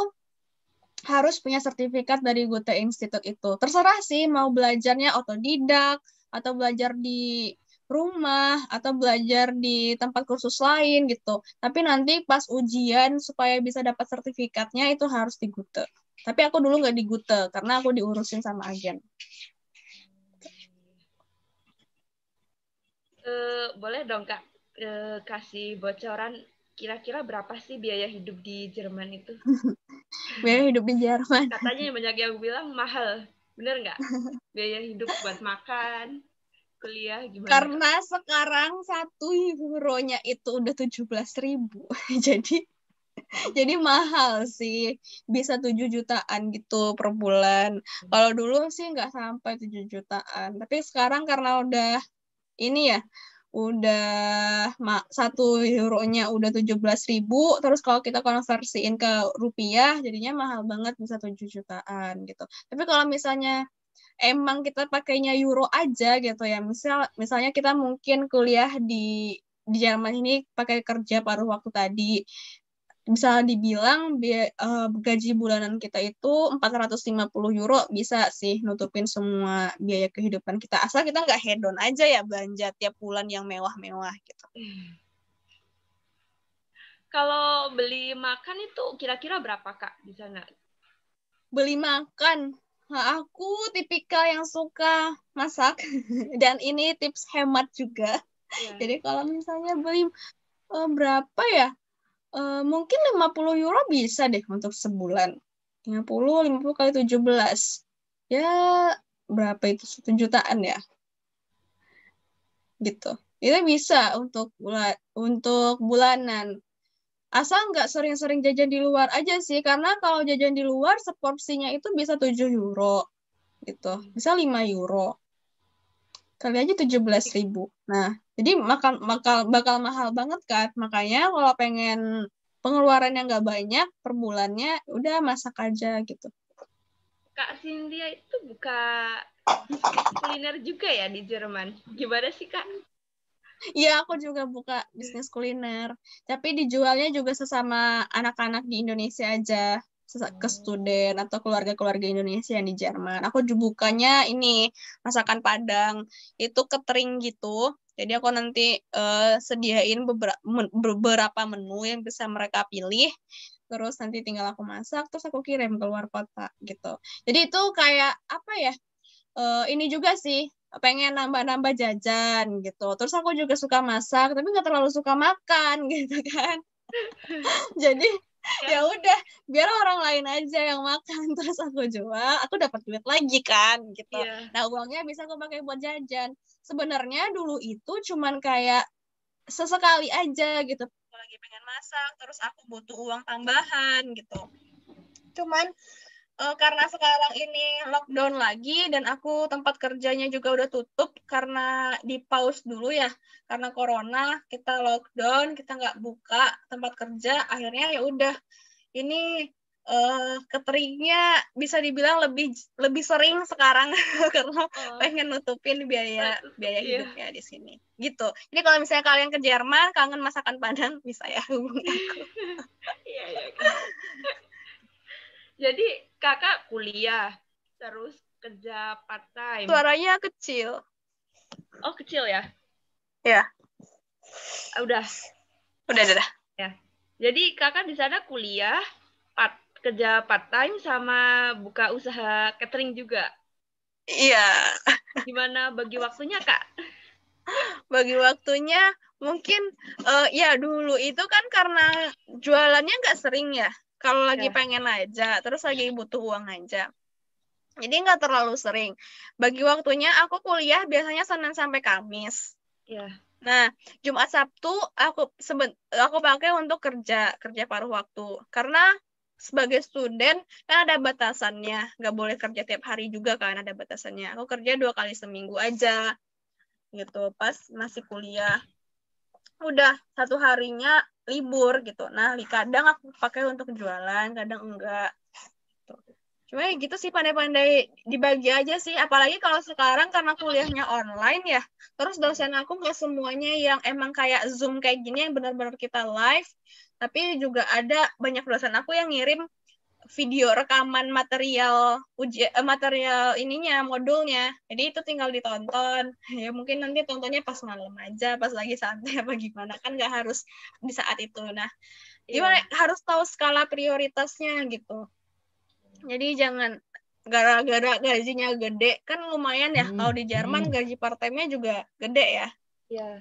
harus punya sertifikat dari Goethe Institute itu. Terserah sih mau belajarnya otodidak atau belajar di rumah atau belajar di tempat kursus lain gitu. Tapi nanti pas ujian supaya bisa dapat sertifikatnya itu harus di Gute. Tapi aku dulu nggak di Gute karena aku diurusin sama agen. Uh, boleh dong kak uh, kasih bocoran kira-kira berapa sih biaya hidup di Jerman itu? biaya hidup di Jerman. Katanya banyak yang bilang mahal. Bener nggak? Biaya hidup buat makan, kuliah gimana? Karena sekarang satu euronya itu udah tujuh belas ribu, jadi jadi mahal sih bisa tujuh jutaan gitu per bulan hmm. kalau dulu sih nggak sampai tujuh jutaan tapi sekarang karena udah ini ya udah satu euronya udah tujuh belas ribu terus kalau kita konversiin ke rupiah jadinya mahal banget bisa tujuh jutaan gitu tapi kalau misalnya emang kita pakainya euro aja gitu ya. Misal misalnya kita mungkin kuliah di di Jerman ini pakai kerja paruh waktu tadi. Bisa dibilang biaya, uh, eh, gaji bulanan kita itu 450 euro bisa sih nutupin semua biaya kehidupan kita. Asal kita nggak hedon aja ya belanja tiap bulan yang mewah-mewah gitu. Kalau beli makan itu kira-kira berapa Kak di sana? Beli makan Nah, aku tipikal yang suka masak dan ini tips hemat juga. ya. Jadi kalau misalnya beli uh, berapa ya? Uh, mungkin 50 euro bisa deh untuk sebulan. 50 50 kali 17. Ya berapa itu satu jutaan ya? Gitu. Itu bisa untuk bulan untuk bulanan asal nggak sering-sering jajan di luar aja sih karena kalau jajan di luar seporsinya itu bisa 7 euro gitu bisa 5 euro kali aja tujuh belas ribu nah jadi makan bakal bakal mahal banget kan makanya kalau pengen pengeluaran yang nggak banyak per bulannya udah masak aja gitu Kak Cynthia itu buka kuliner juga ya di Jerman. Gimana sih Kak? Iya, aku juga buka bisnis kuliner. Tapi dijualnya juga sesama anak-anak di Indonesia aja, ke oh. student atau keluarga-keluarga Indonesia yang di Jerman. Aku juga bukanya ini masakan Padang, itu ketering gitu. Jadi aku nanti uh, sediain beberapa, menu yang bisa mereka pilih. Terus nanti tinggal aku masak, terus aku kirim keluar kota gitu. Jadi itu kayak apa ya? Uh, ini juga sih pengen nambah-nambah jajan gitu. Terus aku juga suka masak, tapi nggak terlalu suka makan gitu kan. Jadi iya. ya udah biar orang lain aja yang makan terus aku jual aku dapat duit lagi kan gitu yeah. nah uangnya bisa aku pakai buat jajan sebenarnya dulu itu cuman kayak sesekali aja gitu aku lagi pengen masak terus aku butuh uang tambahan gitu cuman uh, karena sekarang ini lockdown lagi dan aku tempat kerjanya juga udah tutup karena di pause dulu ya karena corona kita lockdown kita nggak buka tempat kerja akhirnya ya udah ini uh, keteringnya bisa dibilang lebih lebih sering sekarang karena oh. pengen nutupin biaya biaya yeah. hidupnya di sini gitu jadi kalau misalnya kalian ke Jerman kangen masakan Padang bisa ya hubungi aku iya iya, iya. Jadi kakak kuliah terus kerja part time. Suaranya kecil. Oh kecil ya? Ya. Ah, udah. Udah udah. Ya. Jadi kakak di sana kuliah part kerja part time sama buka usaha catering juga. Iya. Gimana bagi waktunya kak? Bagi waktunya mungkin uh, ya dulu itu kan karena jualannya nggak sering ya kalau lagi yeah. pengen aja terus lagi butuh uang aja jadi nggak terlalu sering bagi waktunya aku kuliah biasanya senin sampai kamis yeah. nah jumat sabtu aku seben, aku pakai untuk kerja kerja paruh waktu karena sebagai student kan ada batasannya nggak boleh kerja tiap hari juga kan ada batasannya aku kerja dua kali seminggu aja gitu pas masih kuliah udah satu harinya libur gitu. Nah, kadang aku pakai untuk jualan, kadang enggak. Gitu. Cuma ya gitu sih pandai-pandai dibagi aja sih. Apalagi kalau sekarang karena kuliahnya online ya. Terus dosen aku nggak semuanya yang emang kayak Zoom kayak gini yang benar-benar kita live. Tapi juga ada banyak dosen aku yang ngirim video rekaman material uji eh, material ininya modulnya jadi itu tinggal ditonton ya mungkin nanti tontonnya pas malam aja pas lagi santai apa gimana kan nggak harus di saat itu nah iya. gimana yeah. harus tahu skala prioritasnya gitu jadi jangan gara-gara gajinya gede kan lumayan ya hmm. kalau di Jerman hmm. gaji part time-nya juga gede ya yeah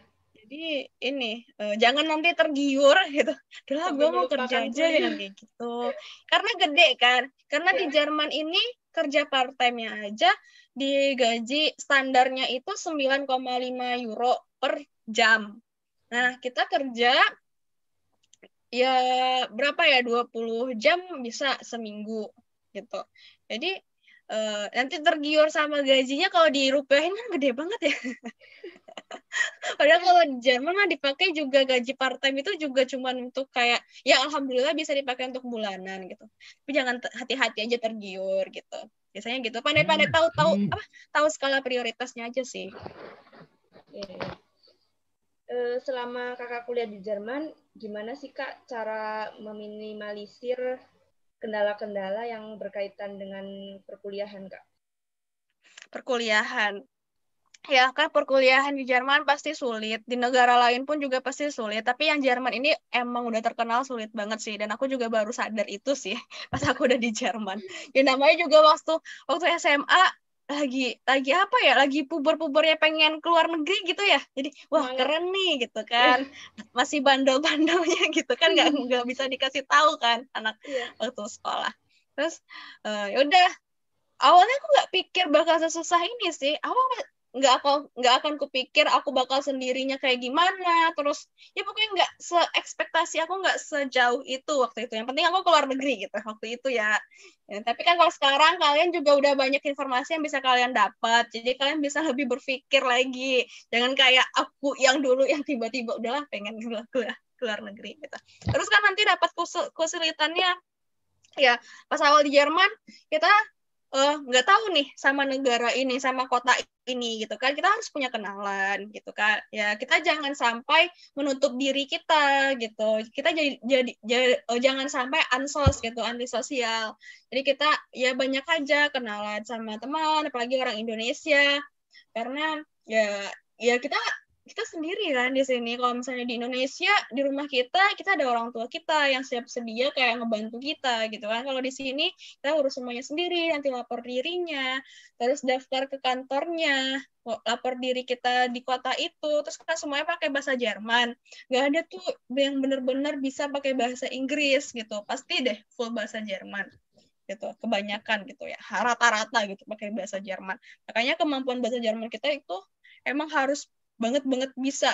jadi ini uh, jangan nanti tergiur gitu udah gue mau kerja aja ya gitu karena gede kan karena yeah. di iya. Jerman ini kerja part time-nya aja digaji standarnya itu 9,5 euro per jam nah kita kerja ya berapa ya 20 jam bisa seminggu gitu jadi Eh, nanti tergiur sama gajinya kalau dirupiahin kan gede banget ya padahal kalau di Jerman mah dipakai juga gaji part time itu juga cuma untuk kayak ya alhamdulillah bisa dipakai untuk bulanan gitu tapi jangan hati-hati aja tergiur gitu biasanya gitu pandai-pandai hmm, tahu tahu hmm. apa tahu skala prioritasnya aja sih iya. eh, selama kakak kuliah di Jerman, gimana sih kak cara meminimalisir kendala-kendala yang berkaitan dengan perkuliahan, Kak? Perkuliahan. Ya, kan perkuliahan di Jerman pasti sulit, di negara lain pun juga pasti sulit, tapi yang Jerman ini emang udah terkenal sulit banget sih, dan aku juga baru sadar itu sih, pas aku udah di Jerman. Ya namanya juga waktu waktu SMA, lagi lagi apa ya lagi puber-pubernya pengen keluar negeri gitu ya jadi wah iya. keren nih gitu kan masih bandel-bandelnya gitu kan nggak nggak bisa dikasih tahu kan anak yeah. waktu sekolah terus uh, eh, yaudah awalnya aku nggak pikir bakal sesusah ini sih awal nggak aku nggak akan kupikir aku bakal sendirinya kayak gimana terus ya pokoknya nggak seekspektasi aku nggak sejauh itu waktu itu yang penting aku keluar negeri gitu waktu itu ya, ya tapi kan kalau sekarang kalian juga udah banyak informasi yang bisa kalian dapat jadi kalian bisa lebih berpikir lagi jangan kayak aku yang dulu yang tiba-tiba udahlah pengen keluar keluar negeri gitu terus kan nanti dapat kesulitannya ya pas awal di Jerman kita Eh, nggak tahu nih sama negara ini sama kota ini gitu kan kita harus punya kenalan gitu kan ya kita jangan sampai menutup diri kita gitu kita jadi jadi, oh, jangan sampai ansos gitu antisosial jadi kita ya banyak aja kenalan sama teman apalagi orang Indonesia karena ya ya kita kita sendiri kan di sini kalau misalnya di Indonesia di rumah kita kita ada orang tua kita yang siap sedia kayak ngebantu kita gitu kan kalau di sini kita urus semuanya sendiri nanti lapor dirinya terus daftar ke kantornya lapor diri kita di kota itu terus kan semuanya pakai bahasa Jerman nggak ada tuh yang benar-benar bisa pakai bahasa Inggris gitu pasti deh full bahasa Jerman gitu kebanyakan gitu ya rata-rata gitu pakai bahasa Jerman makanya kemampuan bahasa Jerman kita itu emang harus banget banget bisa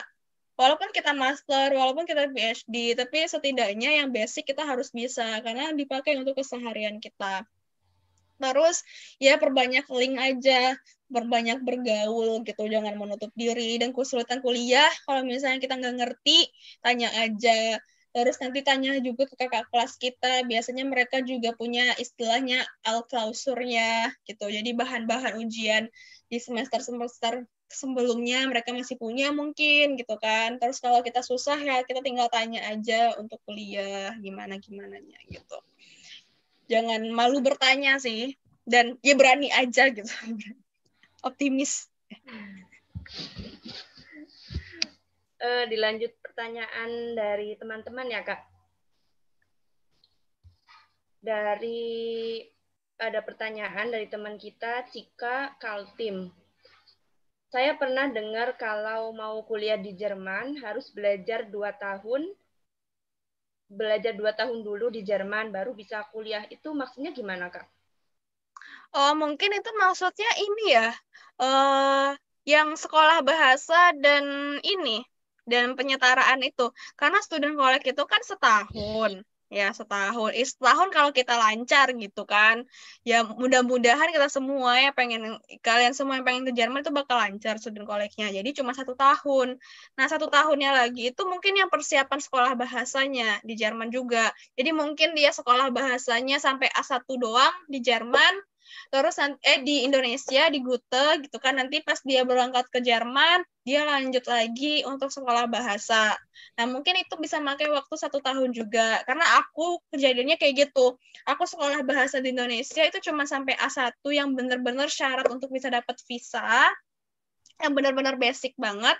walaupun kita master walaupun kita PhD tapi setidaknya yang basic kita harus bisa karena dipakai untuk keseharian kita terus ya perbanyak link aja perbanyak bergaul gitu jangan menutup diri dan kesulitan kuliah kalau misalnya kita nggak ngerti tanya aja terus nanti tanya juga ke kakak kelas kita biasanya mereka juga punya istilahnya al gitu jadi bahan-bahan ujian di semester semester sebelumnya mereka masih punya mungkin gitu kan. Terus kalau kita susah ya kita tinggal tanya aja untuk kuliah gimana gimana nya gitu. Jangan malu bertanya sih dan ya berani aja gitu. Optimis. Uh, eh, dilanjut pertanyaan dari teman-teman ya kak. Dari ada pertanyaan dari teman kita Cika Kaltim saya pernah dengar kalau mau kuliah di Jerman harus belajar dua tahun, belajar dua tahun dulu di Jerman baru bisa kuliah. Itu maksudnya gimana kak? Oh mungkin itu maksudnya ini ya, uh, yang sekolah bahasa dan ini dan penyetaraan itu, karena student college itu kan setahun ya setahun eh, setahun kalau kita lancar gitu kan ya mudah-mudahan kita semua ya pengen kalian semua yang pengen ke Jerman itu bakal lancar student college-nya jadi cuma satu tahun nah satu tahunnya lagi itu mungkin yang persiapan sekolah bahasanya di Jerman juga jadi mungkin dia sekolah bahasanya sampai A1 doang di Jerman terus eh di Indonesia di Gute gitu kan nanti pas dia berangkat ke Jerman dia lanjut lagi untuk sekolah bahasa nah mungkin itu bisa pakai waktu satu tahun juga karena aku kejadiannya kayak gitu aku sekolah bahasa di Indonesia itu cuma sampai A1 yang benar-benar syarat untuk bisa dapat visa yang benar-benar basic banget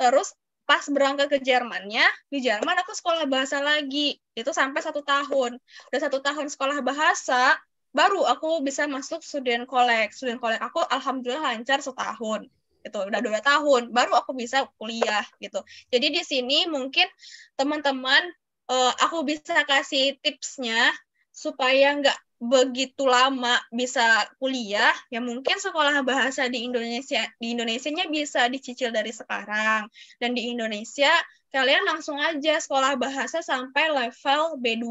terus pas berangkat ke Jermannya, di Jerman aku sekolah bahasa lagi. Itu sampai satu tahun. Udah satu tahun sekolah bahasa, baru aku bisa masuk student kolek Student kolek aku alhamdulillah lancar setahun itu udah dua tahun baru aku bisa kuliah gitu jadi di sini mungkin teman-teman uh, aku bisa kasih tipsnya supaya nggak begitu lama bisa kuliah ya mungkin sekolah bahasa di Indonesia di Indonesia-nya bisa dicicil dari sekarang dan di Indonesia kalian langsung aja sekolah bahasa sampai level B2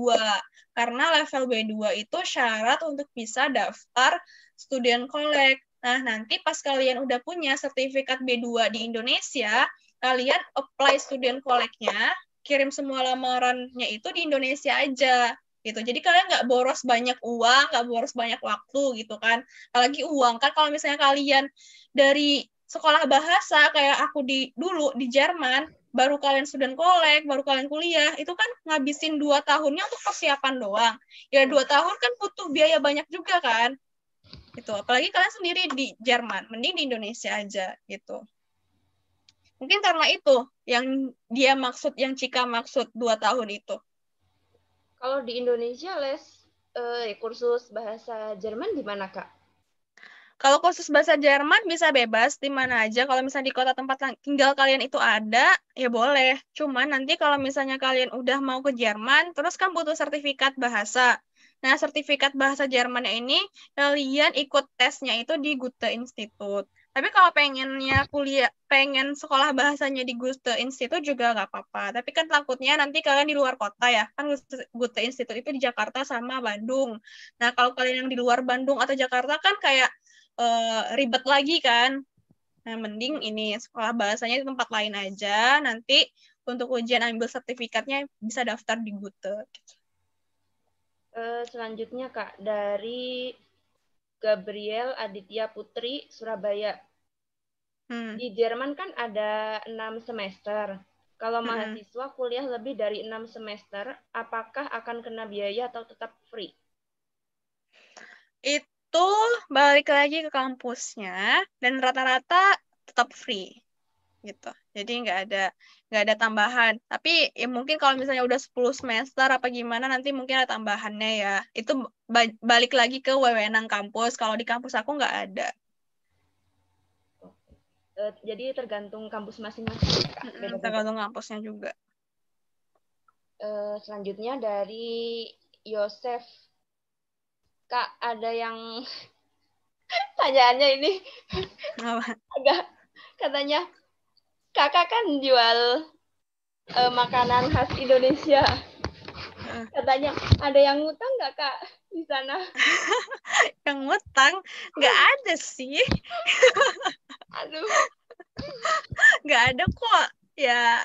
karena level B2 itu syarat untuk bisa daftar student collect. Nah, nanti pas kalian udah punya sertifikat B2 di Indonesia, kalian apply student collect-nya, kirim semua lamarannya itu di Indonesia aja gitu. Jadi kalian nggak boros banyak uang, nggak boros banyak waktu gitu kan. Apalagi uang kan kalau misalnya kalian dari sekolah bahasa kayak aku di dulu di Jerman baru kalian student kolek, baru kalian kuliah, itu kan ngabisin dua tahunnya untuk persiapan doang. Ya dua tahun kan butuh biaya banyak juga kan. itu Apalagi kalian sendiri di Jerman, mending di Indonesia aja gitu. Mungkin karena itu yang dia maksud, yang Cika maksud dua tahun itu. Kalau di Indonesia les eh, kursus bahasa Jerman di mana kak? Kalau khusus bahasa Jerman bisa bebas di mana aja. Kalau misalnya di kota tempat tinggal kalian itu ada, ya boleh. Cuman nanti kalau misalnya kalian udah mau ke Jerman, terus kan butuh sertifikat bahasa. Nah, sertifikat bahasa Jerman ini kalian ikut tesnya itu di Gute Institute. Tapi kalau pengennya kuliah, pengen sekolah bahasanya di Gute Institute juga nggak apa-apa. Tapi kan takutnya nanti kalian di luar kota ya. Kan Gute Institute itu di Jakarta sama Bandung. Nah, kalau kalian yang di luar Bandung atau Jakarta kan kayak uh, ribet lagi kan. Nah, mending ini sekolah bahasanya di tempat lain aja. Nanti untuk ujian ambil sertifikatnya bisa daftar di Gute. Eh, selanjutnya Kak, dari Gabriel Aditya Putri, Surabaya. Hmm. Di Jerman kan ada enam semester. Kalau hmm. mahasiswa kuliah lebih dari enam semester, apakah akan kena biaya atau tetap free? It itu balik lagi ke kampusnya dan rata-rata tetap free gitu. Jadi nggak ada nggak ada tambahan. Tapi ya mungkin kalau misalnya udah 10 semester apa gimana nanti mungkin ada tambahannya ya. Itu balik lagi ke wewenang kampus. Kalau di kampus aku nggak ada. Eh, jadi tergantung kampus masing-masing. Hmm, tergantung kampusnya juga. Eh, selanjutnya dari Yosef Kak, ada yang tanyaannya ini agak katanya kakak kan jual uh, makanan khas Indonesia. Katanya ada yang ngutang nggak kak di sana? yang ngutang nggak ada sih. Aduh, nggak ada kok. Ya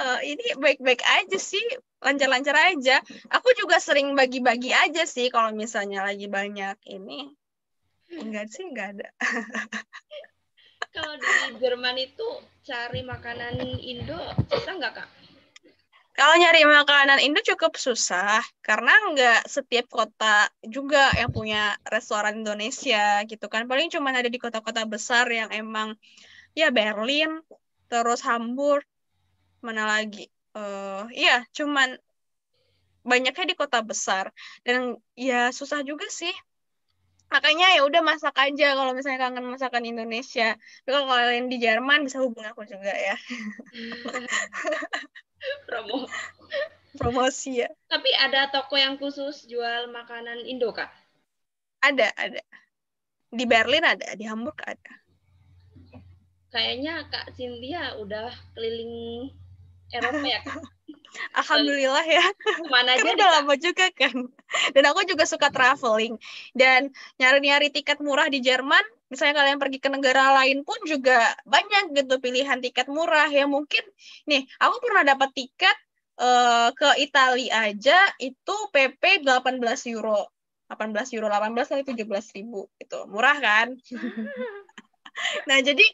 uh, ini baik-baik aja sih lancar-lancar aja. Aku juga sering bagi-bagi aja sih kalau misalnya lagi banyak ini. Enggak sih, enggak ada. kalau di Jerman itu cari makanan Indo susah nggak kak? Kalau nyari makanan Indo cukup susah karena nggak setiap kota juga yang punya restoran Indonesia gitu kan. Paling cuma ada di kota-kota besar yang emang ya Berlin, terus Hamburg, mana lagi? uh, iya cuman banyaknya di kota besar dan ya susah juga sih makanya ya udah masak aja kalau misalnya kangen masakan Indonesia tapi kalau kalian di Jerman bisa hubungi aku juga ya hmm. promo promosi ya tapi ada toko yang khusus jual makanan Indo kak ada ada di Berlin ada di Hamburg ada kayaknya kak Cynthia udah keliling Eropa ya kan Alhamdulillah ya. Mana aja kan udah lama juga kan. Dan aku juga suka traveling. Dan nyari-nyari tiket murah di Jerman, misalnya kalian pergi ke negara lain pun juga banyak gitu pilihan tiket murah ya mungkin. Nih, aku pernah dapat tiket uh, ke Italia aja itu PP 18 euro. 18 euro, 18 kali 17 ribu itu Murah kan? nah jadi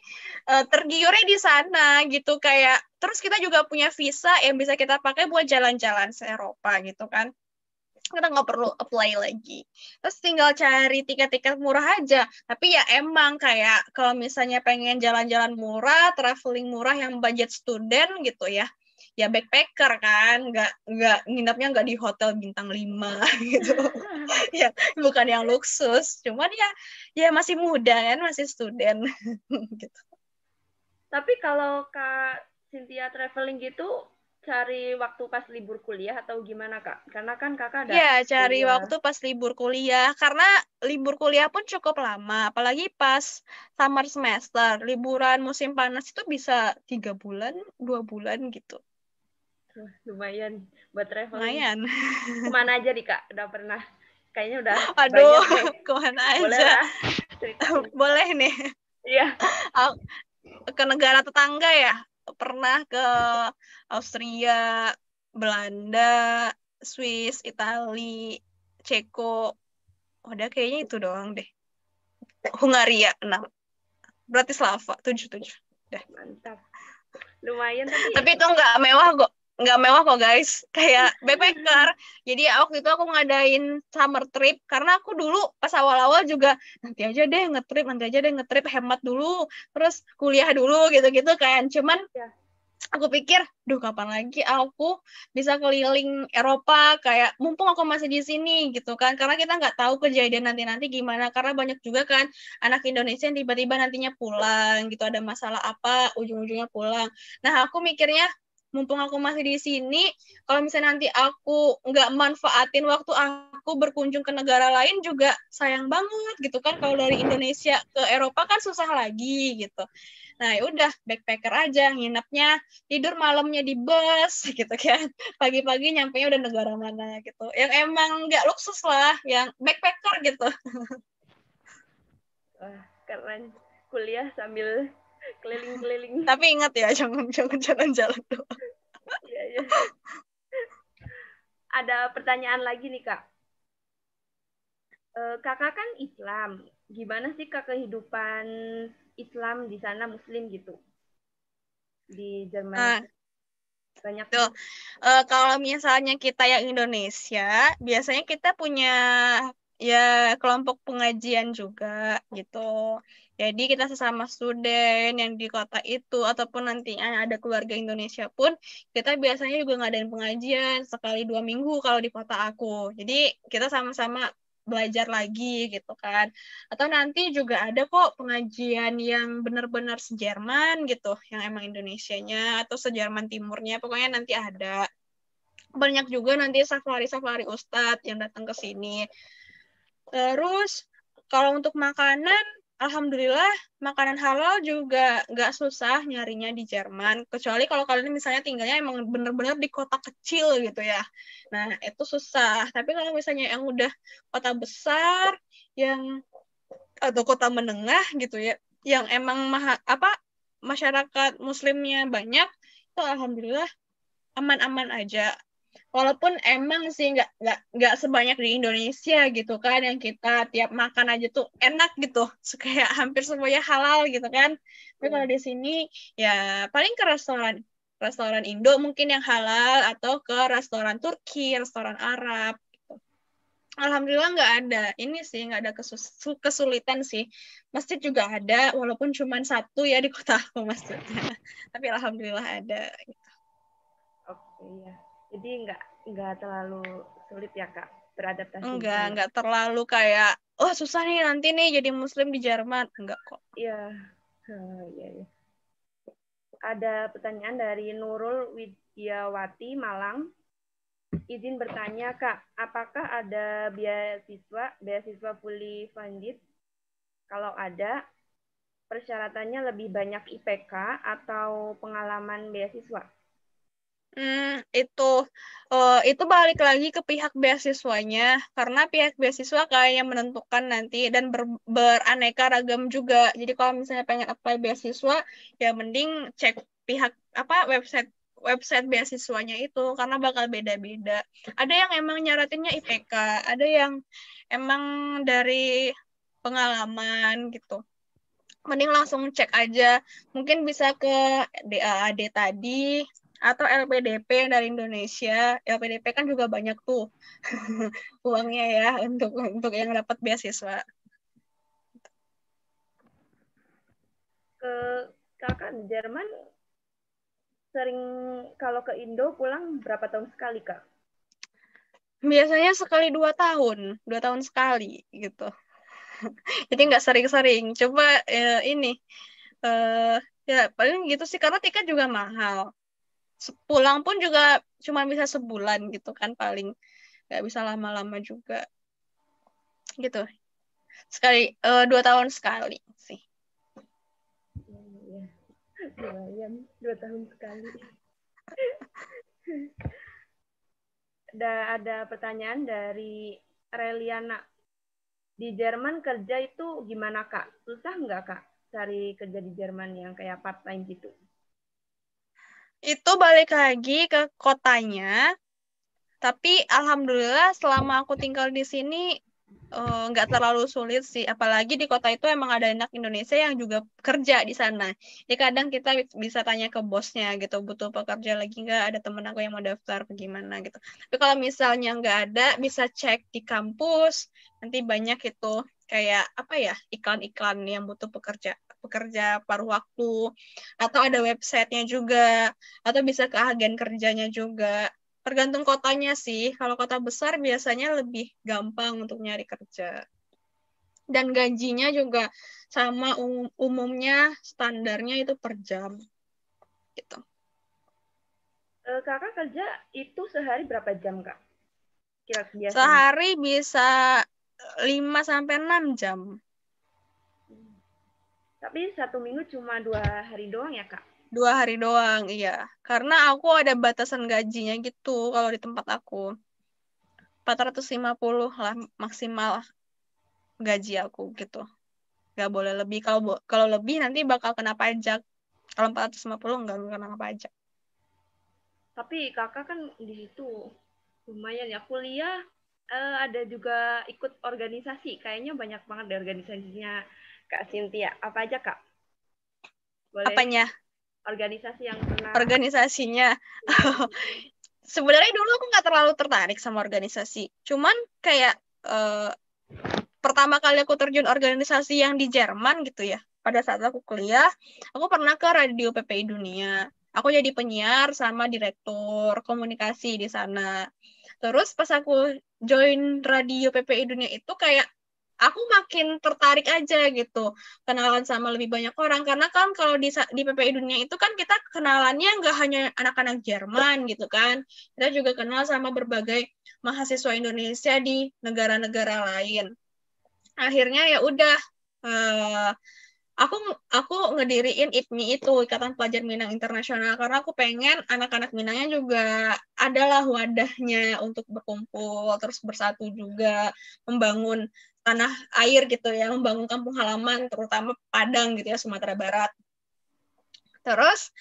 uh, tergiurnya di sana gitu kayak terus kita juga punya visa yang bisa kita pakai buat jalan-jalan se Eropa gitu kan kita nggak perlu apply lagi terus tinggal cari tiket-tiket murah aja tapi ya emang kayak kalau misalnya pengen jalan-jalan murah traveling murah yang budget student gitu ya ya backpacker kan nggak nggak nginapnya nggak di hotel bintang 5 gitu ya bukan yang luksus cuman ya ya masih muda kan masih student gitu tapi kalau kak Cynthia traveling gitu cari waktu pas libur kuliah atau gimana kak? Karena kan kakak ada. ya cari kuliah. waktu pas libur kuliah karena libur kuliah pun cukup lama, apalagi pas summer semester liburan musim panas itu bisa tiga bulan dua bulan gitu lumayan buat travel Lumayan. Kemana aja nih kak? Udah pernah? Kayaknya udah. Aduh, kemana aja? Boleh Boleh nih. Iya. Ke negara tetangga ya. Pernah ke Austria, Belanda, Swiss, Italia Ceko. Udah kayaknya itu doang deh. Hungaria 6. Bratislava tujuh Dah. Mantap. Lumayan tapi Tapi itu enggak mewah kok nggak mewah kok guys kayak backpacker jadi waktu itu aku ngadain summer trip karena aku dulu pas awal-awal juga nanti aja deh ngetrip nanti aja deh ngetrip hemat dulu terus kuliah dulu gitu-gitu kan cuman ya. aku pikir, duh kapan lagi aku bisa keliling Eropa kayak mumpung aku masih di sini gitu kan karena kita nggak tahu kejadian nanti-nanti gimana karena banyak juga kan anak Indonesia yang tiba-tiba nantinya pulang gitu ada masalah apa ujung-ujungnya pulang. Nah aku mikirnya mumpung aku masih di sini, kalau misalnya nanti aku nggak manfaatin waktu aku berkunjung ke negara lain juga sayang banget gitu kan. Kalau dari Indonesia ke Eropa kan susah lagi gitu. Nah ya udah backpacker aja nginepnya tidur malamnya di bus gitu kan. Pagi-pagi nyampe udah negara mana gitu. Yang emang nggak luksus lah, yang backpacker gitu. Wah, keren kuliah sambil keliling-keliling tapi ingat ya jangan jangan jalan-jalan doang Iya iya. ada pertanyaan lagi nih kak e, kakak kan Islam gimana sih kak kehidupan Islam di sana Muslim gitu di Jerman Ah. banyak tuh eh, kalau misalnya kita yang Indonesia biasanya kita punya ya kelompok pengajian juga gitu jadi kita sesama student yang di kota itu ataupun nanti ada keluarga Indonesia pun kita biasanya juga ngadain pengajian sekali dua minggu kalau di kota aku. Jadi kita sama-sama belajar lagi gitu kan atau nanti juga ada kok pengajian yang benar-benar sejerman gitu yang emang Indonesianya atau sejerman timurnya pokoknya nanti ada banyak juga nanti safari-safari ustadz yang datang ke sini terus kalau untuk makanan alhamdulillah makanan halal juga nggak susah nyarinya di Jerman kecuali kalau kalian misalnya tinggalnya emang bener-bener di kota kecil gitu ya nah itu susah tapi kalau misalnya yang udah kota besar yang atau kota menengah gitu ya yang emang maha, apa masyarakat muslimnya banyak itu alhamdulillah aman-aman aja walaupun emang sih nggak nggak nggak sebanyak di Indonesia gitu kan yang kita tiap makan aja tuh enak gitu kayak hampir semuanya halal gitu kan tapi kalau hmm. di sini ya paling ke restoran restoran Indo mungkin yang halal atau ke restoran Turki restoran Arab gitu. Alhamdulillah nggak ada ini sih nggak ada kesus kesulitan sih masjid juga ada walaupun cuma satu ya di kota aku masjidnya tapi alhamdulillah ada gitu. Oke okay, ya jadi nggak nggak terlalu sulit ya kak beradaptasi Nggak nggak terlalu kayak oh susah nih nanti nih jadi muslim di Jerman nggak kok iya iya, iya ada pertanyaan dari Nurul Widyawati Malang izin bertanya kak apakah ada beasiswa beasiswa fully funded kalau ada persyaratannya lebih banyak IPK atau pengalaman beasiswa Hmm, itu uh, itu balik lagi ke pihak beasiswanya karena pihak beasiswa kayak yang menentukan nanti dan ber, beraneka ragam juga. Jadi kalau misalnya pengen apply beasiswa ya mending cek pihak apa website website beasiswanya itu karena bakal beda-beda. Ada yang emang nyaratinnya IPK, ada yang emang dari pengalaman gitu. Mending langsung cek aja. Mungkin bisa ke DAAD tadi atau LPDP dari Indonesia. LPDP kan juga banyak tuh uangnya ya untuk untuk yang dapat beasiswa. Ke kakak di Jerman sering kalau ke Indo pulang berapa tahun sekali kak? Biasanya sekali dua tahun, dua tahun sekali gitu. Jadi nggak sering-sering. Coba ya, ini uh, ya paling gitu sih karena tiket juga mahal pulang pun juga cuma bisa sebulan gitu kan paling nggak bisa lama-lama juga gitu sekali uh, dua tahun sekali sih lumayan dua tahun sekali ada ada pertanyaan dari Reliana di Jerman kerja itu gimana kak susah nggak kak cari kerja di Jerman yang kayak part time gitu itu balik lagi ke kotanya. Tapi alhamdulillah selama aku tinggal di sini eh, nggak uh, terlalu sulit sih apalagi di kota itu emang ada anak Indonesia yang juga kerja di sana jadi ya, kadang kita bisa tanya ke bosnya gitu butuh pekerja lagi nggak ada temen aku yang mau daftar bagaimana gitu tapi kalau misalnya nggak ada bisa cek di kampus nanti banyak itu kayak apa ya iklan-iklan yang butuh pekerja pekerja paruh waktu atau ada websitenya juga atau bisa ke agen kerjanya juga tergantung kotanya sih kalau kota besar biasanya lebih gampang untuk nyari kerja dan gajinya juga sama um umumnya standarnya itu per jam gitu eh, kakak kerja itu sehari berapa jam kak kira-kira sehari bisa 5 sampai 6 jam tapi satu minggu cuma dua hari doang ya kak? Dua hari doang, iya. Karena aku ada batasan gajinya gitu kalau di tempat aku. 450 lah maksimal gaji aku gitu. Gak boleh lebih. Kalau kalau lebih nanti bakal kena pajak. Kalau 450 nggak kena pajak. Tapi kakak kan di situ lumayan ya kuliah. Uh, ada juga ikut organisasi. Kayaknya banyak banget deh organisasinya Kak Cynthia. Apa aja, Kak? Boleh Apanya? Organisasi yang pernah... Organisasinya. Sebenarnya dulu aku nggak terlalu tertarik sama organisasi. Cuman kayak uh, pertama kali aku terjun organisasi yang di Jerman gitu ya. Pada saat aku kuliah, aku pernah ke Radio PPI Dunia. Aku jadi penyiar sama direktur komunikasi di sana. Terus pas aku join radio PPI Dunia itu kayak aku makin tertarik aja gitu kenalan sama lebih banyak orang karena kan kalau di di PPI dunia itu kan kita kenalannya nggak hanya anak-anak Jerman gitu kan kita juga kenal sama berbagai mahasiswa Indonesia di negara-negara lain akhirnya ya udah uh, aku aku ngediriin IPMI itu Ikatan Pelajar Minang Internasional karena aku pengen anak-anak Minangnya juga adalah wadahnya untuk berkumpul terus bersatu juga membangun tanah air gitu ya, membangun kampung halaman terutama Padang gitu ya, Sumatera Barat. Terus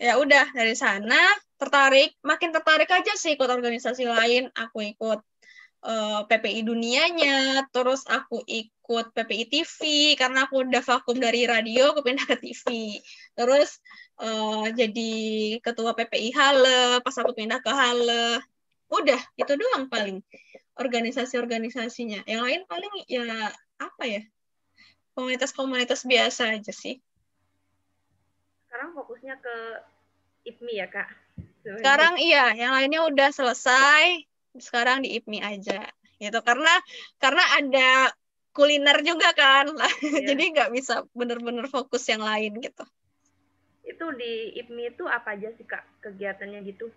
ya udah dari sana tertarik, makin tertarik aja sih ikut organisasi lain, aku ikut uh, eh, PPI dunianya, terus aku ikut PPI TV karena aku udah vakum dari radio, aku pindah ke TV. Terus uh, jadi ketua PPI Hale, pas aku pindah ke Hale, udah itu doang paling organisasi-organisasinya. Yang lain paling ya apa ya? Komunitas-komunitas biasa aja sih. Sekarang fokusnya ke IPMI ya, Kak? Sebenarnya. Sekarang iya, yang lainnya udah selesai. Sekarang di IPMI aja. Gitu karena karena ada kuliner juga kan. ya. Jadi nggak bisa bener-bener fokus yang lain gitu. Itu di IPMI itu apa aja sih, Kak? Kegiatannya gitu?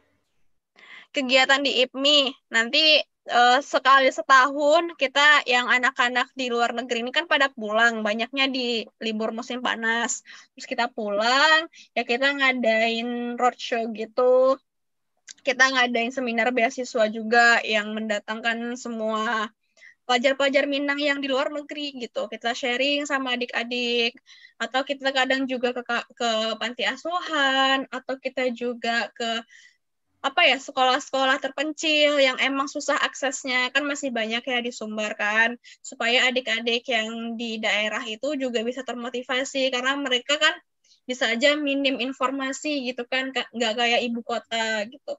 Kegiatan di IPMI. Nanti uh, sekali setahun kita yang anak-anak di luar negeri ini kan pada pulang banyaknya di libur musim panas terus kita pulang ya kita ngadain roadshow gitu kita ngadain seminar beasiswa juga yang mendatangkan semua pelajar-pelajar Minang yang di luar negeri gitu kita sharing sama adik-adik atau kita kadang juga ke ke panti asuhan atau kita juga ke apa ya sekolah-sekolah terpencil yang emang susah aksesnya kan masih banyak ya disumbarkan supaya adik-adik yang di daerah itu juga bisa termotivasi karena mereka kan bisa aja minim informasi gitu kan nggak kayak ibu kota gitu